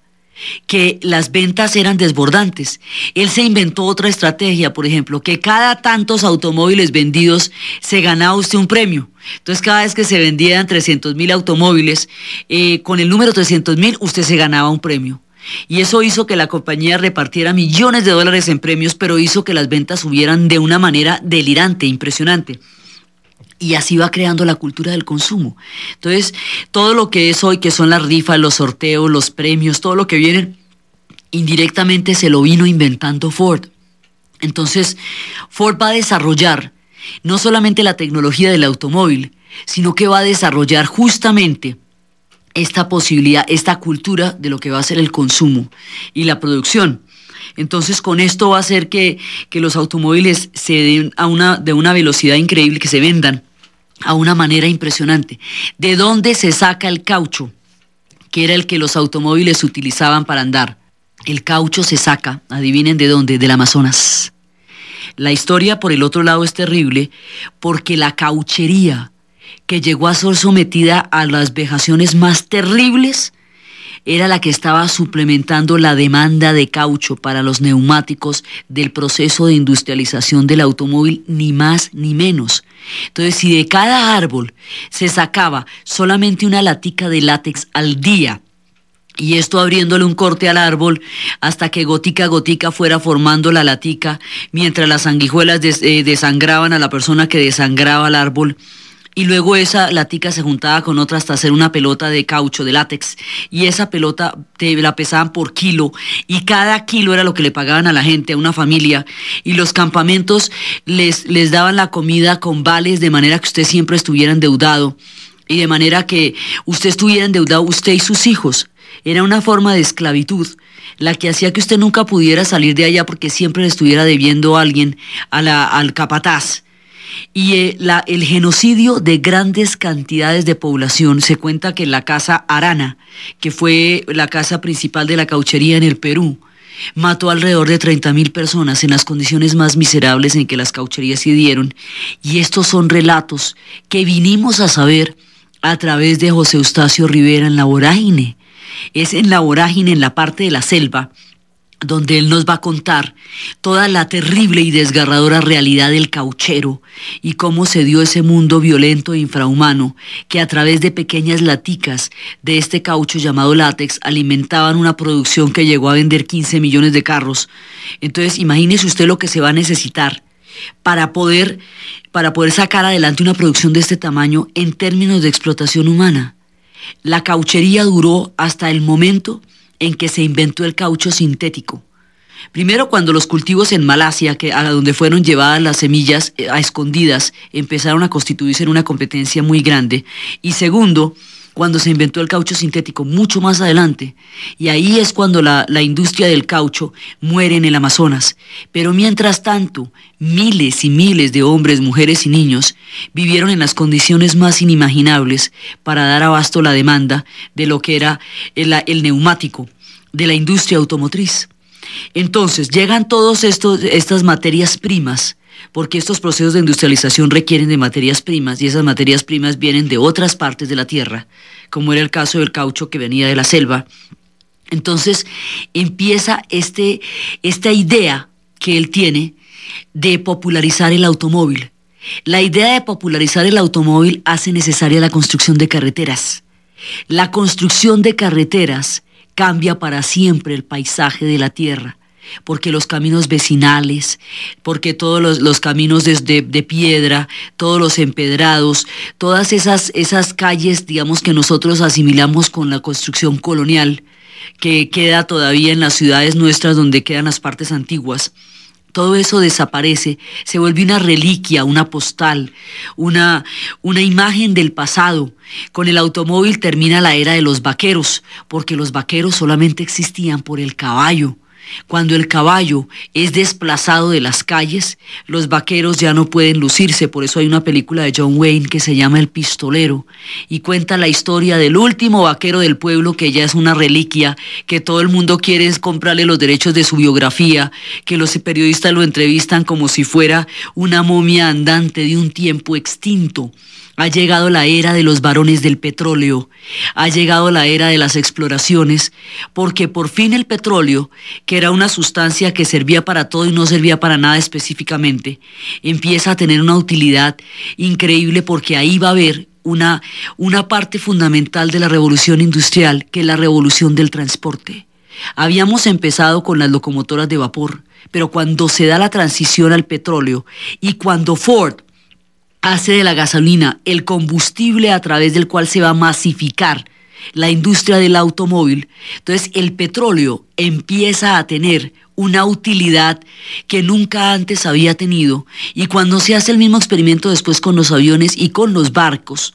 que las ventas eran desbordantes. Él se inventó otra estrategia, por ejemplo, que cada tantos automóviles vendidos se ganaba usted un premio. Entonces, cada vez que se vendían 300 mil automóviles, eh, con el número 300 mil usted se ganaba un premio. Y eso hizo que la compañía repartiera millones de dólares en premios, pero hizo que las ventas subieran de una manera delirante, impresionante y así va creando la cultura del consumo. Entonces, todo lo que es hoy, que son las rifas, los sorteos, los premios, todo lo que viene, indirectamente se lo vino inventando Ford. Entonces, Ford va a desarrollar no solamente la tecnología del automóvil, sino que va a desarrollar justamente esta posibilidad, esta cultura de lo que va a ser el consumo y la producción. Entonces, con esto va a hacer que, los automóviles se den a una, de una velocidad increíble, que se vendan a una manera impresionante. ¿De dónde se saca el caucho? Que era el que los automóviles utilizaban para andar. El caucho se saca, adivinen de dónde, del Amazonas. La historia, por el otro lado, es terrible porque la cauchería que llegó a ser sometida a las vejaciones más terribles era la que estaba suplementando la demanda de caucho para los neumáticos del proceso de industrialización del automóvil, ni más ni menos. Entonces, si de cada árbol se sacaba solamente una latica de látex al día, y esto abriéndole un corte al árbol hasta que gotica a gotica fuera formando la latica, mientras las sanguijuelas eh, desangraban a la persona que desangraba el árbol, y luego esa latica se juntaba con otra hasta hacer una pelota de caucho, de látex, y esa pelota te la pesaban por kilo, y cada kilo era lo que le pagaban a la gente, a una familia, y los campamentos les, les daban la comida con vales de manera que usted siempre estuviera endeudado, y de manera que usted estuviera endeudado, usted y sus hijos. Era una forma de esclavitud la que hacía que usted nunca pudiera salir de allá porque siempre le estuviera debiendo a alguien, a al capataz y eh, el genocidio de grandes cantidades de población. Se cuenta que la casa Arana, que fue la casa principal de la cauchería en el Perú, mató alrededor de 30.000 personas en las condiciones más miserables en que las caucherías se dieron. Y estos son relatos que vinimos a saber a través de José Eustacio Rivera en la vorágine. Es en la vorágine, en la parte de la selva, donde él nos va a contar toda la terrible y desgarradora realidad del cauchero y cómo se dio ese mundo violento e infrahumano que a través de pequeñas laticas de este caucho llamado látex alimentaban una producción que llegó a vender 15 millones de carros. Entonces, imagínese usted lo que se va a necesitar para poder para poder sacar adelante una producción de este tamaño en términos de explotación humana. La cauchería duró hasta el momento en que se inventó el caucho sintético. Primero cuando los cultivos en Malasia, que a donde fueron llevadas las semillas eh, a escondidas, empezaron a constituirse en una competencia muy grande. Y segundo, cuando se inventó el caucho sintético, mucho más adelante. Y ahí es cuando la, industria del caucho muere en el Amazonas. Pero mientras tanto, miles y miles de hombres, mujeres y niños vivieron en las condiciones más inimaginables para dar abasto la demanda de lo que era el, el neumático de la industria automotriz. Entonces, llegan todas estas materias primas porque estos procesos de industrialización requieren de materias primas y esas materias primas vienen de otras partes de la tierra, como era el caso del caucho que venía de la selva. Entonces empieza este, esta idea que él tiene de popularizar el automóvil. La idea de popularizar el automóvil hace necesaria la construcción de carreteras. La construcción de carreteras cambia para siempre el paisaje de la tierra porque los caminos vecinales, porque todos los, caminos de, piedra, todos los empedrados, todas esas, calles, digamos, que nosotros asimilamos con la construcción colonial, que queda todavía en las ciudades nuestras donde quedan las partes antiguas. Todo eso desaparece, se vuelve una reliquia, una postal, una imagen del pasado. Con el automóvil termina la era de los vaqueros, porque los vaqueros solamente existían por el caballo cuando el caballo es desplazado de las calles, los vaqueros ya no pueden lucirse. Por eso hay una película de John Wayne que se llama El Pistolero y cuenta la historia del último vaquero del pueblo que ya es una reliquia, que todo el mundo quiere comprarle los derechos de su biografía, que los periodistas lo entrevistan como si fuera una momia andante de un tiempo extinto. Ha llegado la era de los varones del petróleo, ha llegado la era de las exploraciones, porque por fin el petróleo, que era una sustancia que servía para todo y no servía para nada específicamente, empieza a tener una utilidad increíble porque ahí va a haber una, una parte fundamental de la revolución industrial, que es la revolución del transporte. Habíamos empezado con las locomotoras de vapor, pero cuando se da la transición al petróleo y cuando Ford hace de la gasolina el combustible a través del cual se va a masificar la industria del automóvil, entonces el petróleo empieza a tener una utilidad que nunca antes había tenido. Y cuando se hace el mismo experimento después con los aviones y con los barcos,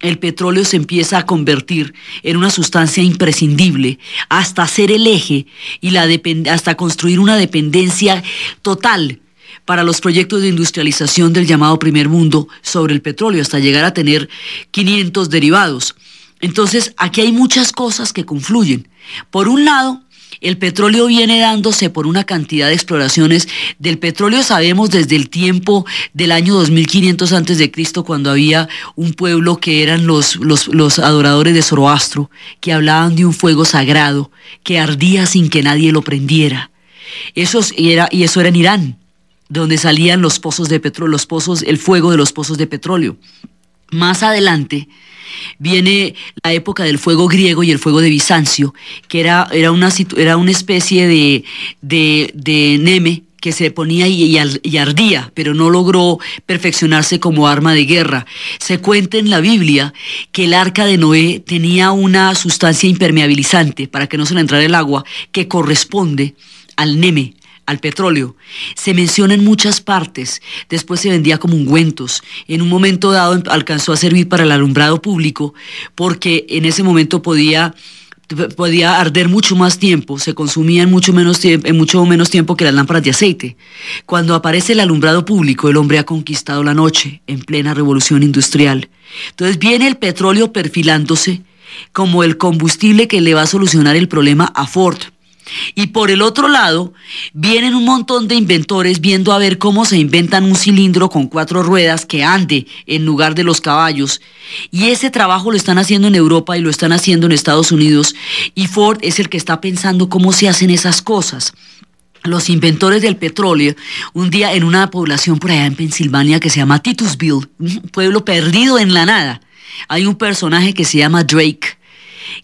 el petróleo se empieza a convertir en una sustancia imprescindible hasta ser el eje y la hasta construir una dependencia total para los proyectos de industrialización del llamado primer mundo sobre el petróleo, hasta llegar a tener 500 derivados. Entonces, aquí hay muchas cosas que confluyen. Por un lado, el petróleo viene dándose por una cantidad de exploraciones. Del petróleo sabemos desde el tiempo del año 2500 antes de Cristo, cuando había un pueblo que eran los, los, los, adoradores de Zoroastro, que hablaban de un fuego sagrado que ardía sin que nadie lo prendiera. Eso era, y eso era en Irán donde salían los pozos de petróleo, los pozos, el fuego de los pozos de petróleo. Más adelante viene la época del fuego griego y el fuego de Bizancio, que era, era, una, era especie de, de, neme que se ponía y, y, ardía, pero no logró perfeccionarse como arma de guerra. Se cuenta en la Biblia que el arca de Noé tenía una sustancia impermeabilizante para que no se le entrara el agua, que corresponde al neme, al petróleo. Se menciona en muchas partes, después se vendía como ungüentos. En un momento dado em, alcanzó a servir para el alumbrado público porque en ese momento podía podía arder mucho más tiempo, se consumía en mucho, menos tiempo, en eh, mucho menos tiempo que las lámparas de aceite. Cuando aparece el alumbrado público, el hombre ha conquistado la noche en plena revolución industrial. Entonces viene el petróleo perfilándose como el combustible que le va a solucionar el problema a Ford, y por el otro lado, vienen un montón de inventores viendo a ver cómo se inventan un cilindro con cuatro ruedas que ande en lugar de los caballos. Y ese trabajo lo están haciendo en Europa y lo están haciendo en Estados Unidos. Y Ford es el que está pensando cómo se hacen esas cosas los inventores del petróleo, un día en una población por allá en Pensilvania que se llama Titusville, un pueblo perdido en la nada, hay un personaje que se llama Drake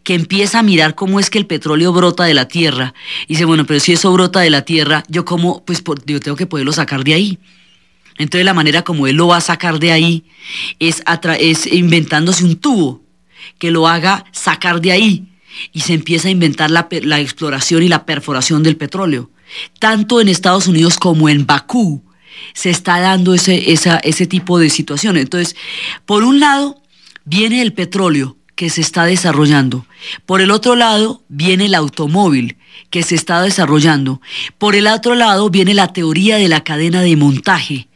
que empieza a mirar cómo es que el petróleo brota de la tierra. Y dice, bueno, pero si eso brota de la tierra, yo como, pues yo tengo que poderlo sacar de ahí. Entonces la manera como él lo va a sacar de ahí es, es inventándose un tubo que lo haga sacar de ahí. Y se empieza a inventar la, exploración y la perforación del petróleo. Tanto en Estados Unidos como en Bakú se está dando ese, ese tipo de situación. Entonces, por un lado, viene el petróleo que se está desarrollando. Por el otro lado viene el automóvil que se está desarrollando. Por el otro lado viene la teoría de la cadena de montaje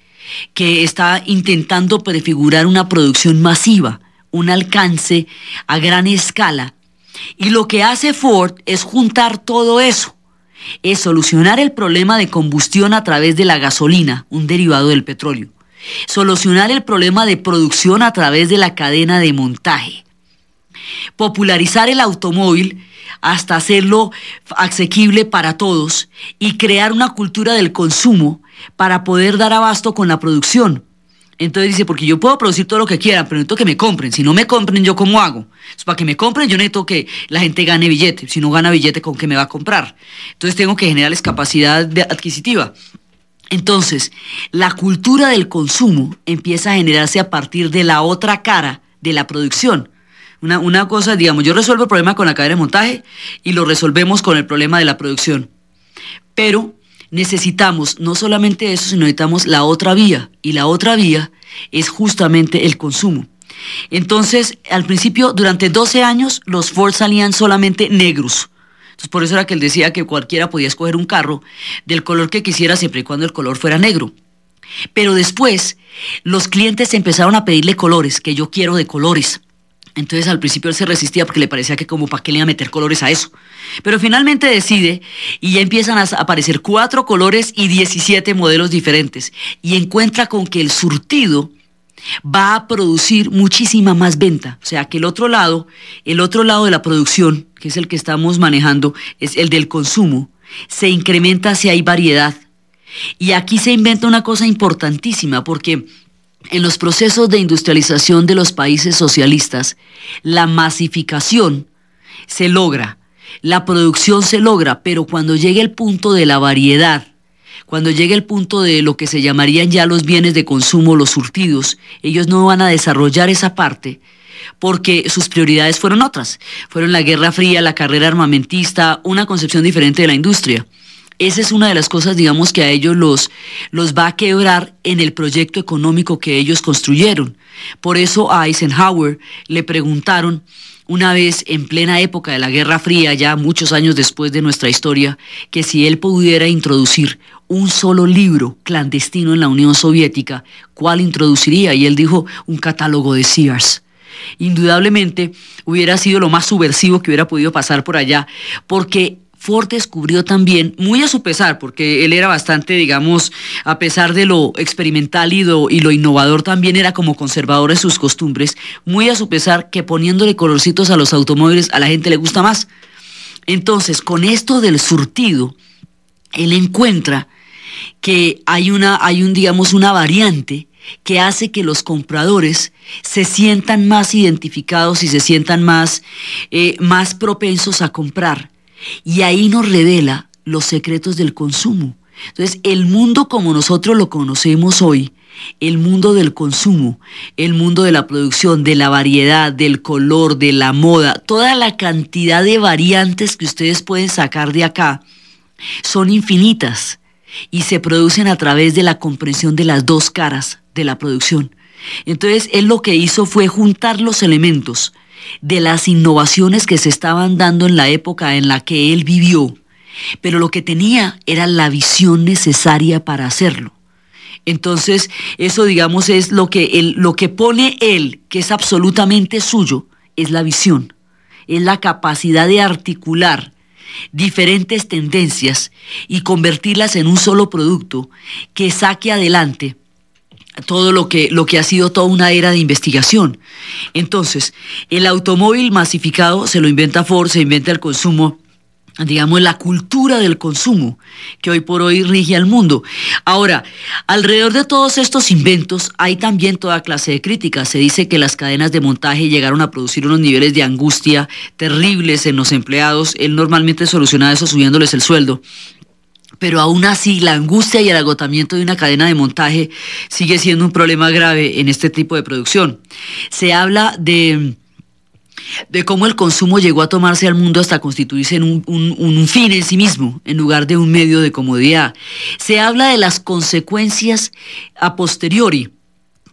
que está intentando prefigurar una producción masiva, un alcance a gran escala. Y lo que hace Ford es juntar todo eso, es solucionar el problema de combustión a través de la gasolina, un derivado del petróleo, solucionar el problema de producción a través de la cadena de montaje, popularizar el automóvil hasta hacerlo asequible para todos y crear una cultura del consumo para poder dar abasto con la producción. Entonces dice, porque yo puedo producir todo lo que quieran pero necesito que me compren. Si no me compren, ¿yo cómo hago? para que me compren, yo necesito que la gente gane billete. Si no gana billete, ¿con qué me va a comprar? Entonces tengo que generarles capacidad adquisitiva. Entonces, la cultura del consumo empieza a generarse a partir de la otra cara de la producción. Una, cosa, digamos, yo resuelvo el problema con la cadena de montaje y lo resolvemos con el problema de la producción. Pero necesitamos no solamente eso, sino necesitamos la otra vía. Y la otra vía es justamente el consumo. Entonces, al principio, durante 12 años, los Ford salían solamente negros. Entonces, por eso era que él decía que cualquiera podía escoger un carro del color que quisiera siempre y cuando el color fuera negro. Pero después, los clientes empezaron a pedirle colores, que yo quiero de colores. Entonces al principio él se resistía porque le parecía que como para qué le iba a meter colores a eso. Pero finalmente decide y ya empiezan a aparecer cuatro colores y 17 modelos diferentes. Y encuentra con que el surtido va a producir muchísima más venta. O sea que el otro lado, el otro lado de la producción, que es el que estamos manejando, es el del consumo, se incrementa si hay variedad. Y aquí se inventa una cosa importantísima porque en los procesos de industrialización de los países socialistas, la masificación se logra, la producción se logra, pero cuando llegue el punto de la variedad, cuando llegue el punto de lo que se llamarían ya los bienes de consumo, los surtidos, ellos no van a desarrollar esa parte porque sus prioridades fueron otras. Fueron la Guerra Fría, la carrera armamentista, una concepción diferente de la industria esa es una de las cosas, digamos, que a ellos los, los va a quebrar en el proyecto económico que ellos construyeron. Por eso a Eisenhower le preguntaron una vez en plena época de la Guerra Fría, ya muchos años después de nuestra historia, que si él pudiera introducir un solo libro clandestino en la Unión Soviética, ¿cuál introduciría? Y él dijo, un catálogo de Sears indudablemente hubiera sido lo más subversivo que hubiera podido pasar por allá, porque Ford descubrió también, muy a su pesar, porque él era bastante, digamos, a pesar de lo experimental y lo, innovador, también era como conservador de sus costumbres, muy a su pesar que poniéndole colorcitos a los automóviles a la gente le gusta más. Entonces, con esto del surtido, él encuentra que hay una, hay un, digamos, una variante que hace que los compradores se sientan más identificados y se sientan más, eh, más propensos a comprar. Y ahí nos revela los secretos del consumo. Entonces, el mundo como nosotros lo conocemos hoy, el mundo del consumo, el mundo de la producción, de la variedad, del color, de la moda, toda la cantidad de variantes que ustedes pueden sacar de acá, son infinitas y se producen a través de la comprensión de las dos caras de la producción. Entonces, él lo que hizo fue juntar los elementos de las innovaciones que se estaban dando en la época en la que él vivió, pero lo que tenía era la visión necesaria para hacerlo. Entonces, eso digamos es lo que, lo que pone él, que es absolutamente suyo, es la visión, es la capacidad de articular diferentes tendencias y convertirlas en un solo producto que saque adelante todo lo que, lo que ha sido toda una era de investigación. Entonces, el automóvil masificado se lo inventa Ford, se inventa el consumo digamos, la cultura del consumo que hoy por hoy rige al mundo. Ahora, alrededor de todos estos inventos hay también toda clase de críticas. Se dice que las cadenas de montaje llegaron a producir unos niveles de angustia terribles en los empleados. Él normalmente soluciona eso subiéndoles el sueldo pero aún así la angustia y el agotamiento de una cadena de montaje sigue siendo un problema grave en este tipo de producción. Se habla de de cómo el consumo llegó a tomarse al mundo hasta constituirse en un, un, fin en sí mismo, en lugar de un medio de comodidad. Se habla de las consecuencias a posteriori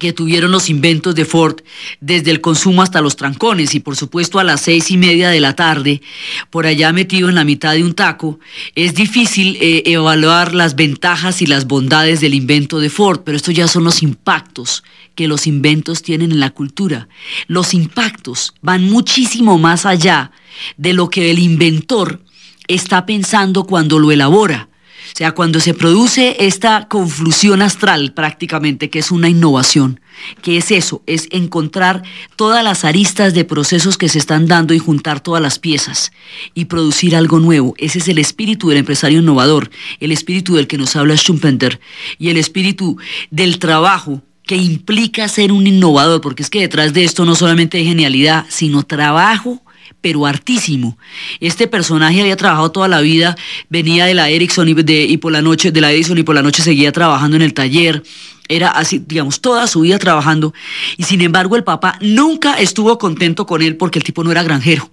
que tuvieron los inventos de Ford, desde el consumo hasta los trancones, y por supuesto a las seis y media de la tarde, por allá metido en la mitad de un taco, es difícil eh, evaluar las ventajas y las bondades del invento de Ford, pero estos ya son los impactos que los inventos tienen en la cultura. Los impactos van muchísimo más allá de lo que el inventor está pensando cuando lo elabora. O sea, cuando se produce esta confusión astral prácticamente, que es una innovación, que es eso, es encontrar todas las aristas de procesos que se están dando y juntar todas las piezas y producir algo nuevo. Ese es el espíritu del empresario innovador, el espíritu del que nos habla Schumpeter y el espíritu del trabajo que implica ser un innovador, porque es que detrás de esto no solamente hay genialidad, sino trabajo pero hartísimo. Este personaje había trabajado toda la vida, venía de la Ericsson y, por la noche, de la Edison y por la noche seguía trabajando en el taller. Era así, digamos, toda su vida trabajando. Y sin embargo, el papá nunca estuvo contento con él porque el tipo no era granjero.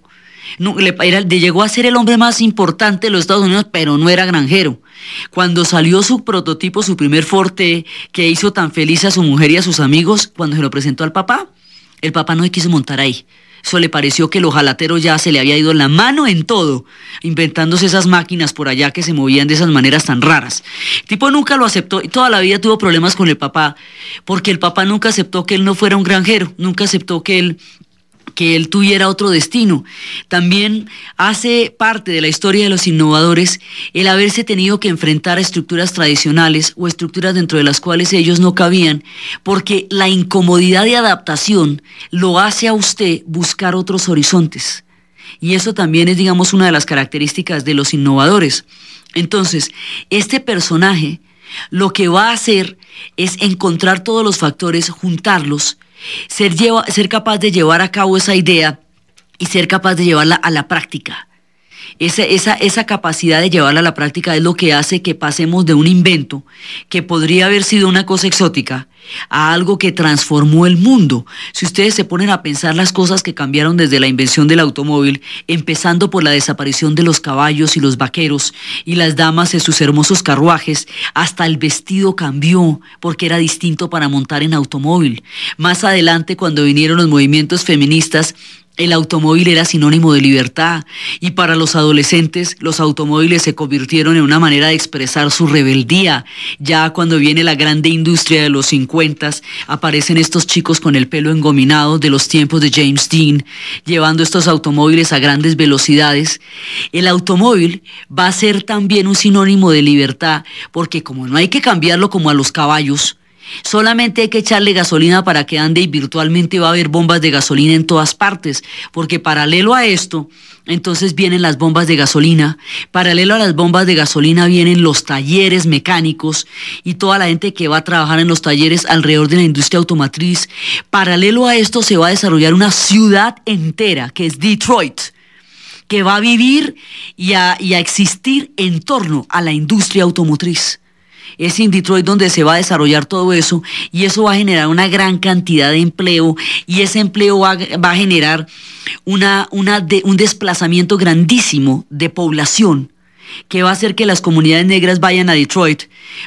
No, le, llegó a ser el hombre más importante de los Estados Unidos, pero no era granjero. Cuando salió su prototipo, su primer Forte, que hizo tan feliz a su mujer y a sus amigos, cuando se lo presentó al papá, el papá no le quiso montar ahí. Eso le pareció que el ojalatero ya se le había ido la mano en todo, inventándose esas máquinas por allá que se movían de esas maneras tan raras. El tipo nunca lo aceptó y toda la vida tuvo problemas con el papá, porque el papá nunca aceptó que él no fuera un granjero, nunca aceptó que él que él tuviera otro destino. También hace parte de la historia de los innovadores el haberse tenido que enfrentar a estructuras tradicionales o estructuras dentro de las cuales ellos no cabían, porque la incomodidad de adaptación lo hace a usted buscar otros horizontes. Y eso también es, digamos, una de las características de los innovadores. Entonces, este personaje lo que va a hacer es encontrar todos los factores, juntarlos, ser, ser capaz de llevar a cabo esa idea y ser capaz de llevarla a la práctica. Esa, esa, capacidad de llevarla a la práctica es lo que hace que pasemos de un invento que podría haber sido una cosa exótica a algo que transformó el mundo. Si ustedes se ponen a pensar las cosas que cambiaron desde la invención del automóvil, empezando por la desaparición de los caballos y los vaqueros y las damas en sus hermosos carruajes, hasta el vestido cambió porque era distinto para montar en automóvil. Más adelante, cuando vinieron los movimientos feministas, el automóvil era sinónimo de libertad y para los adolescentes los automóviles se convirtieron en una manera de expresar su rebeldía. Ya cuando viene la grande industria de los 50 aparecen estos chicos con el pelo engominado de los tiempos de James Dean, llevando estos automóviles a grandes velocidades. El automóvil va a ser también un sinónimo de libertad porque como no hay que cambiarlo como a los caballos, Solamente hay que echarle gasolina para que ande y virtualmente va a haber bombas de gasolina en todas partes, porque paralelo a esto, entonces vienen las bombas de gasolina, paralelo a las bombas de gasolina vienen los talleres mecánicos y toda la gente que va a trabajar en los talleres alrededor de la industria automatriz. Paralelo a esto se va a desarrollar una ciudad entera, que es Detroit que va a vivir y a, y a existir en torno a la industria automotriz es en Detroit donde se va a desarrollar todo eso y eso va a generar una gran cantidad de empleo y ese empleo va, a generar una, un desplazamiento grandísimo de población que va a hacer que las comunidades negras vayan a Detroit,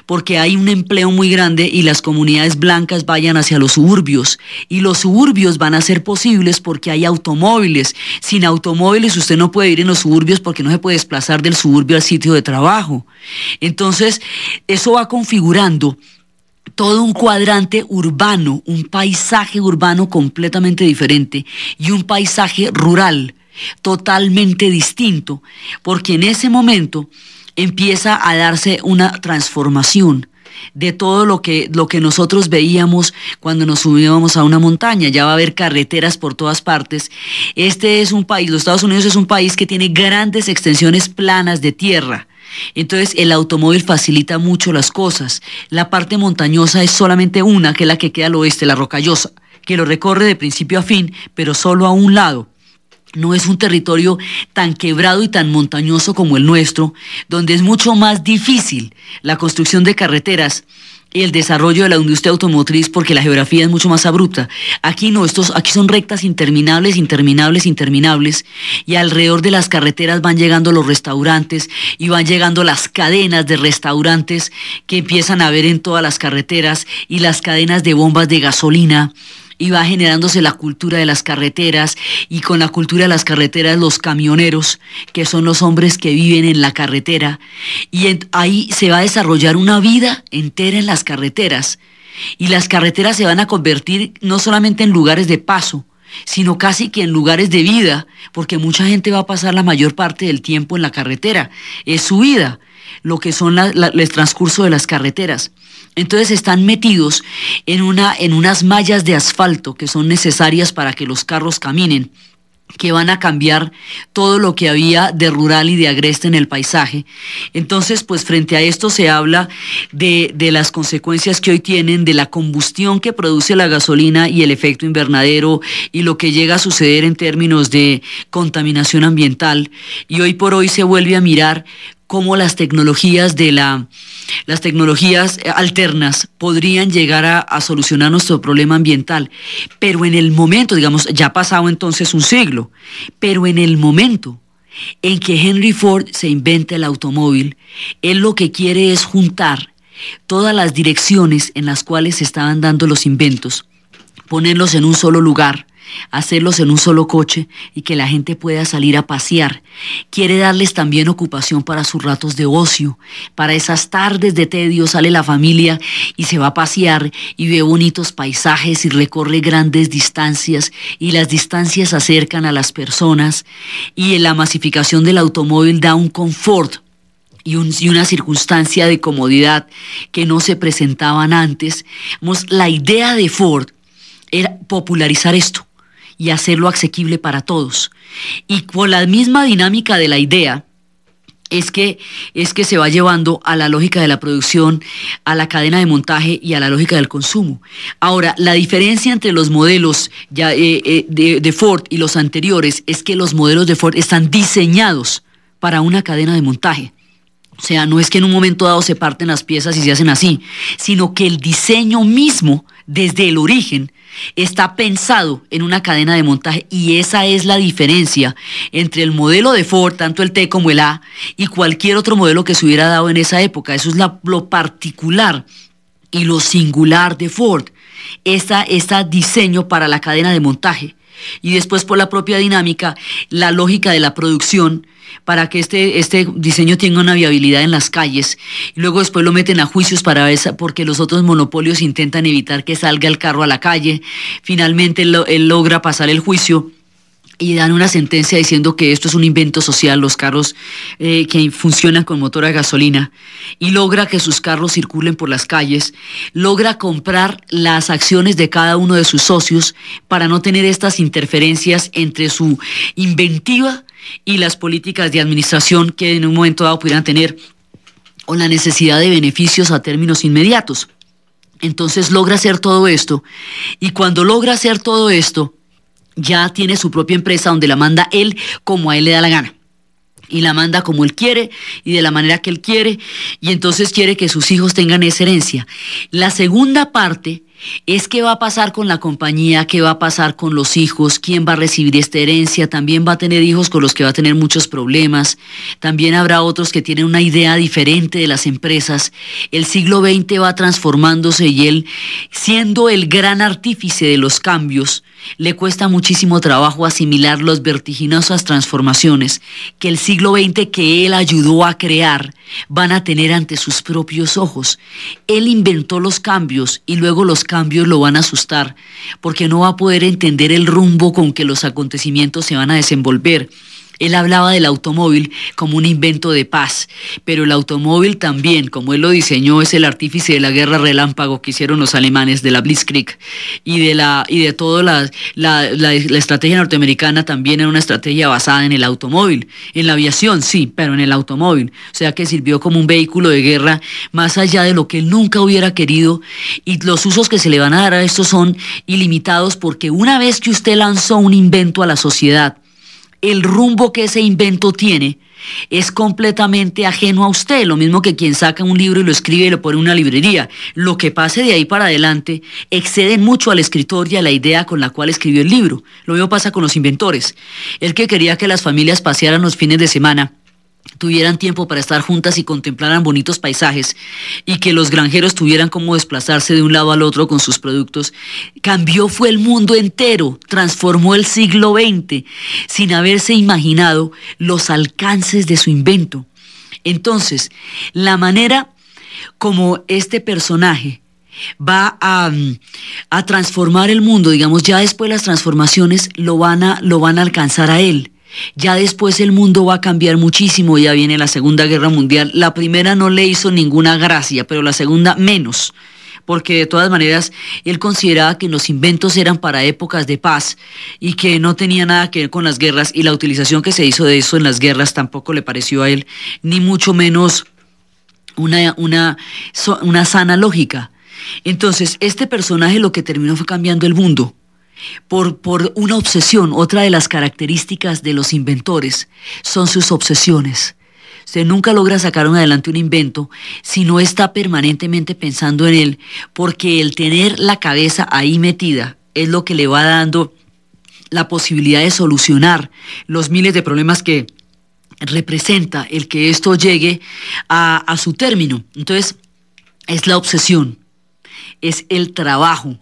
porque hay un empleo muy grande y las comunidades blancas vayan hacia los suburbios. Y los suburbios van a ser posibles porque hay automóviles. Sin automóviles usted no puede ir en los suburbios porque no se puede desplazar del suburbio al sitio de trabajo. Entonces, eso va configurando todo un cuadrante urbano, un paisaje urbano completamente diferente y un paisaje rural totalmente distinto, porque en ese momento empieza a darse una transformación de todo lo que, lo que nosotros veíamos cuando nos subíamos a una montaña. Ya va a haber carreteras por todas partes. Este es un país, los Estados Unidos es un país que tiene grandes extensiones planas de tierra. Entonces el automóvil facilita mucho las cosas. La parte montañosa es solamente una, que es la que queda al oeste, la rocallosa, que lo recorre de principio a fin, pero solo a un lado no es un territorio tan quebrado y tan montañoso como el nuestro, donde es mucho más difícil la construcción de carreteras y el desarrollo de la industria automotriz porque la geografía es mucho más abrupta. Aquí no, aquí son rectas interminables, interminables, interminables, y alrededor de las carreteras van llegando los restaurantes y van llegando las cadenas de restaurantes que empiezan a ver en todas las carreteras y las cadenas de bombas de gasolina y va generándose la cultura de las carreteras y con la cultura de las carreteras los camioneros, que son los hombres que viven en la carretera. Y ahí se va a desarrollar una vida entera en las carreteras. Y las carreteras se van a convertir no solamente en lugares de paso, sino casi que en lugares de vida, porque mucha gente va a pasar la mayor parte del tiempo en la carretera. Es su vida, lo que son el transcurso de las carreteras. Entonces están metidos en, una, en unas mallas de asfalto que son necesarias para que los carros caminen que van a cambiar todo lo que había de rural y de agreste en el paisaje. Entonces, pues frente a esto se habla de, de, las consecuencias que hoy tienen, de la combustión que produce la gasolina y el efecto invernadero y lo que llega a suceder en términos de contaminación ambiental. Y hoy por hoy se vuelve a mirar cómo las tecnologías de la las tecnologías eh, alternas podrían llegar a, a, solucionar nuestro problema ambiental. Pero en el momento, digamos, ya ha pasado entonces un siglo, pero en el momento en que Henry Ford se inventa el automóvil, él lo que quiere es juntar todas las direcciones en las cuales se estaban dando los inventos, ponerlos en un solo lugar hacerlos en un solo coche y que la gente pueda salir a pasear. Quiere darles también ocupación para sus ratos de ocio, para esas tardes de tedio sale la familia y se va a pasear y ve bonitos paisajes y recorre grandes distancias y las distancias acercan a las personas y la masificación del automóvil da un confort y, y, una circunstancia de comodidad que no se presentaban antes. La idea de Ford era popularizar esto y hacerlo asequible para todos. Y con la misma dinámica de la idea, es que, es que se va llevando a la lógica de la producción, a la cadena de montaje y a la lógica del consumo. Ahora, la diferencia entre los modelos ya, eh, eh, de, de, Ford y los anteriores es que los modelos de Ford están diseñados para una cadena de montaje. O sea, no es que en un momento dado se parten las piezas y se hacen así, sino que el diseño mismo, desde el origen, está pensado en una cadena de montaje y esa es la diferencia entre el modelo de Ford, tanto el T como el A, y cualquier otro modelo que se hubiera dado en esa época. Eso es lo particular y lo singular de Ford. Esta, diseño para la cadena de montaje y después por la propia dinámica, la lógica de la producción para que este, este diseño tenga una viabilidad en las calles. Y luego después lo meten a juicios para esa, porque los otros monopolios intentan evitar que salga el carro a la calle. Finalmente él, logra pasar el juicio y dan una sentencia diciendo que esto es un invento social, los carros eh, que funcionan con motor a gasolina, y logra que sus carros circulen por las calles, logra comprar las acciones de cada uno de sus socios para no tener estas interferencias entre su inventiva y las políticas de administración que en un momento dado pudieran tener o la necesidad de beneficios a términos inmediatos. Entonces logra hacer todo esto y cuando logra hacer todo esto, ya tiene su propia empresa donde la manda él como a él le da la gana y la manda como él quiere y de la manera que él quiere, y entonces quiere que sus hijos tengan esa herencia. La segunda parte es qué va a pasar con la compañía, qué va a pasar con los hijos, quién va a recibir esta herencia, también va a tener hijos con los que va a tener muchos problemas, también habrá otros que tienen una idea diferente de las empresas. El siglo XX va transformándose y él, siendo el gran artífice de los cambios, le cuesta muchísimo trabajo asimilar las vertiginosas transformaciones que el siglo XX que él ayudó a crear van a tener ante sus propios ojos. Él inventó los cambios y luego los cambios lo van a asustar, porque no va a poder entender el rumbo con que los acontecimientos se van a desenvolver. Él hablaba del automóvil como un invento de paz, pero el automóvil también, como él lo diseñó, es el artífice de la guerra relámpago que hicieron los alemanes de la Blitzkrieg y de, la, y de toda la, la estrategia norteamericana también era una estrategia basada en el automóvil, en la aviación, sí, pero en el automóvil. O sea que sirvió como un vehículo de guerra más allá de lo que él nunca hubiera querido y los usos que se le van a dar a esto son ilimitados porque una vez que usted lanzó un invento a la sociedad, el rumbo que ese invento tiene es completamente ajeno a usted, lo mismo que quien saca un libro y lo escribe y lo pone en una librería. Lo que pase de ahí para adelante excede mucho al escritor y a la idea con la cual escribió el libro. Lo mismo pasa con los inventores. El que quería que las familias pasearan los fines de semana tuvieran tiempo para estar juntas y contemplaran bonitos paisajes y que los granjeros tuvieran como desplazarse de un lado al otro con sus productos, cambió fue el mundo entero, transformó el siglo XX sin haberse imaginado los alcances de su invento. Entonces, la manera como este personaje va a, a transformar el mundo, digamos, ya después las transformaciones lo van a, lo van a alcanzar a él. Ya después el mundo va a cambiar muchísimo, ya viene la Segunda Guerra Mundial. La primera no le hizo ninguna gracia, pero la segunda menos porque de todas maneras él consideraba que los inventos eran para épocas de paz y que no tenía nada que ver con las guerras y la utilización que se hizo de eso en las guerras tampoco le pareció a él, ni mucho menos una, una sana lógica. Entonces, este personaje lo que terminó fue cambiando el mundo por, una obsesión. Otra de las características de los inventores son sus obsesiones. Usted nunca logra sacar adelante un invento si no está permanentemente pensando en él, porque el tener la cabeza ahí metida es lo que le va dando la posibilidad de solucionar los miles de problemas que representa el que esto llegue a, a su término. Entonces, es la obsesión, es el trabajo,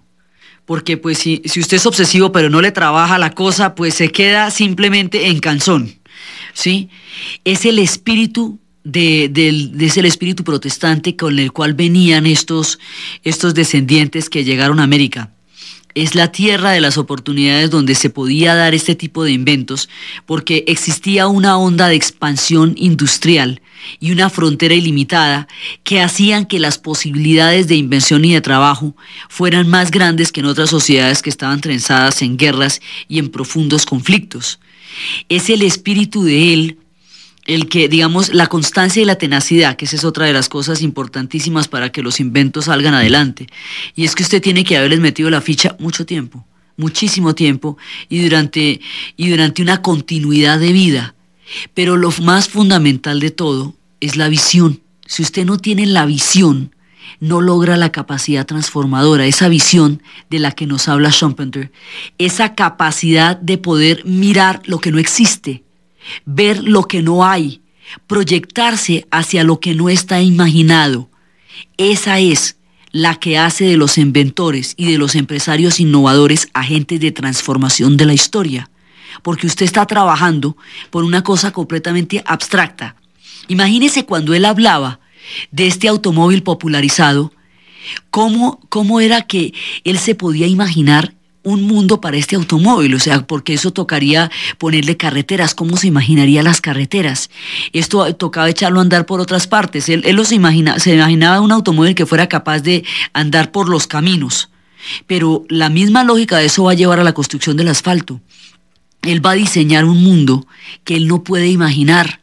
porque pues si, usted es obsesivo pero no le trabaja la cosa, pues se queda simplemente en canzón. ¿sí? Es el espíritu de, espíritu protestante con el cual venían estos, estos descendientes que llegaron a América es la tierra de las oportunidades donde se podía dar este tipo de inventos porque existía una onda de expansión industrial y una frontera ilimitada que hacían que las posibilidades de invención y de trabajo fueran más grandes que en otras sociedades que estaban trenzadas en guerras y en profundos conflictos. Es el espíritu de él el que, digamos, la constancia y la tenacidad, que esa es otra de las cosas importantísimas para que los inventos salgan adelante. Y es que usted tiene que haberles metido la ficha mucho tiempo, muchísimo tiempo, y durante, y durante una continuidad de vida. Pero lo más fundamental de todo es la visión. Si usted no tiene la visión, no logra la capacidad transformadora, esa visión de la que nos habla Schumpeter, esa capacidad de poder mirar lo que no existe ver lo que no hay, proyectarse hacia lo que no está imaginado. Esa es la que hace de los inventores y de los empresarios innovadores agentes de transformación de la historia, porque usted está trabajando por una cosa completamente abstracta. Imagínese cuando él hablaba de este automóvil popularizado, cómo, cómo era que él se podía imaginar un mundo para este automóvil, o sea, porque eso tocaría ponerle carreteras, ¿cómo se imaginaría las carreteras? Esto tocaba echarlo a andar por otras partes, él, los imagina, se imaginaba un automóvil que fuera capaz de andar por los caminos, pero la misma lógica de eso va a llevar a la construcción del asfalto. Él va a diseñar un mundo que él no puede imaginar,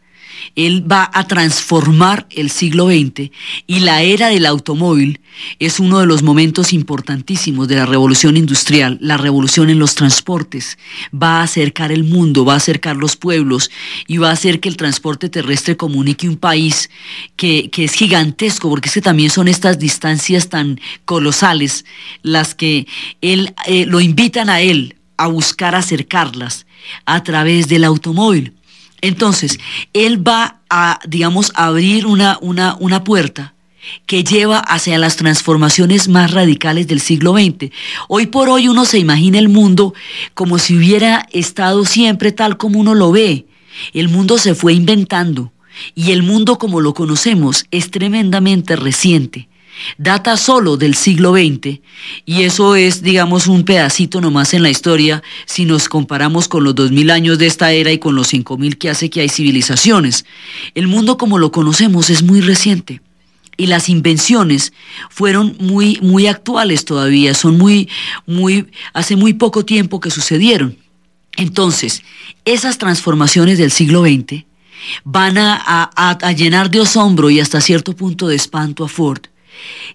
él va a transformar el siglo XX y la era del automóvil es uno de los momentos importantísimos de la revolución industrial, la revolución en los transportes. Va a acercar el mundo, va a acercar los pueblos y va a hacer que el transporte terrestre comunique un país que, es gigantesco, porque es que también son estas distancias tan colosales las que él, eh, lo invitan a él a buscar acercarlas a través del automóvil. Entonces, él va a, digamos, abrir una, una puerta que lleva hacia las transformaciones más radicales del siglo XX. Hoy por hoy uno se imagina el mundo como si hubiera estado siempre tal como uno lo ve. El mundo se fue inventando y el mundo como lo conocemos es tremendamente reciente data solo del siglo XX y eso es, digamos, un pedacito nomás en la historia si nos comparamos con los 2.000 años de esta era y con los 5.000 que hace que hay civilizaciones. El mundo como lo conocemos es muy reciente y las invenciones fueron muy, muy actuales todavía, son muy, muy, hace muy poco tiempo que sucedieron. Entonces, esas transformaciones del siglo XX van a, a, a llenar de asombro y hasta cierto punto de espanto a Ford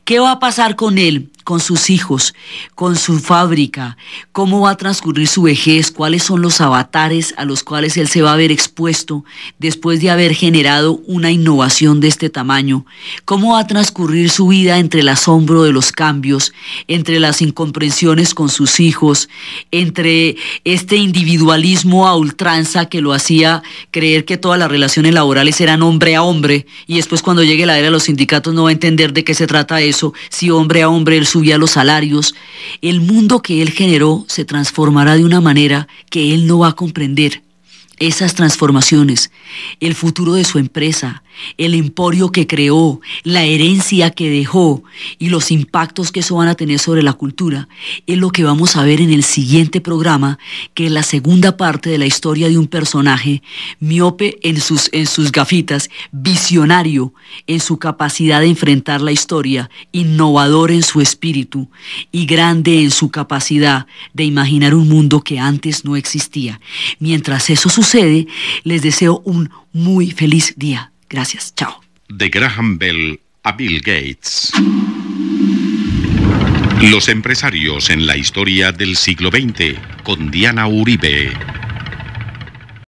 ¿Qué va a pasar con él? con sus hijos, con su fábrica, cómo va a transcurrir su vejez, cuáles son los avatares a los cuales él se va a ver expuesto después de haber generado una innovación de este tamaño, cómo va a transcurrir su vida entre el asombro de los cambios, entre las incomprensiones con sus hijos, entre este individualismo a ultranza que lo hacía creer que todas las relaciones laborales eran hombre a hombre y después cuando llegue la era de los sindicatos no va a entender de qué se trata eso, si hombre a hombre el subía los salarios, el mundo que él generó se transformará de una manera que él no va a comprender. Esas transformaciones, el futuro de su empresa, el emporio que creó, la herencia que dejó y los impactos que eso van a tener sobre la cultura, es lo que vamos a ver en el siguiente programa, que es la segunda parte de la historia de un personaje miope en sus, en sus gafitas, visionario en su capacidad de enfrentar la historia, innovador en su espíritu y grande en su capacidad de imaginar un mundo que antes no existía. Mientras eso sucede, les deseo un muy feliz día. Gracias, chao. De Graham Bell a Bill Gates. Los empresarios en la historia del siglo XX con Diana Uribe.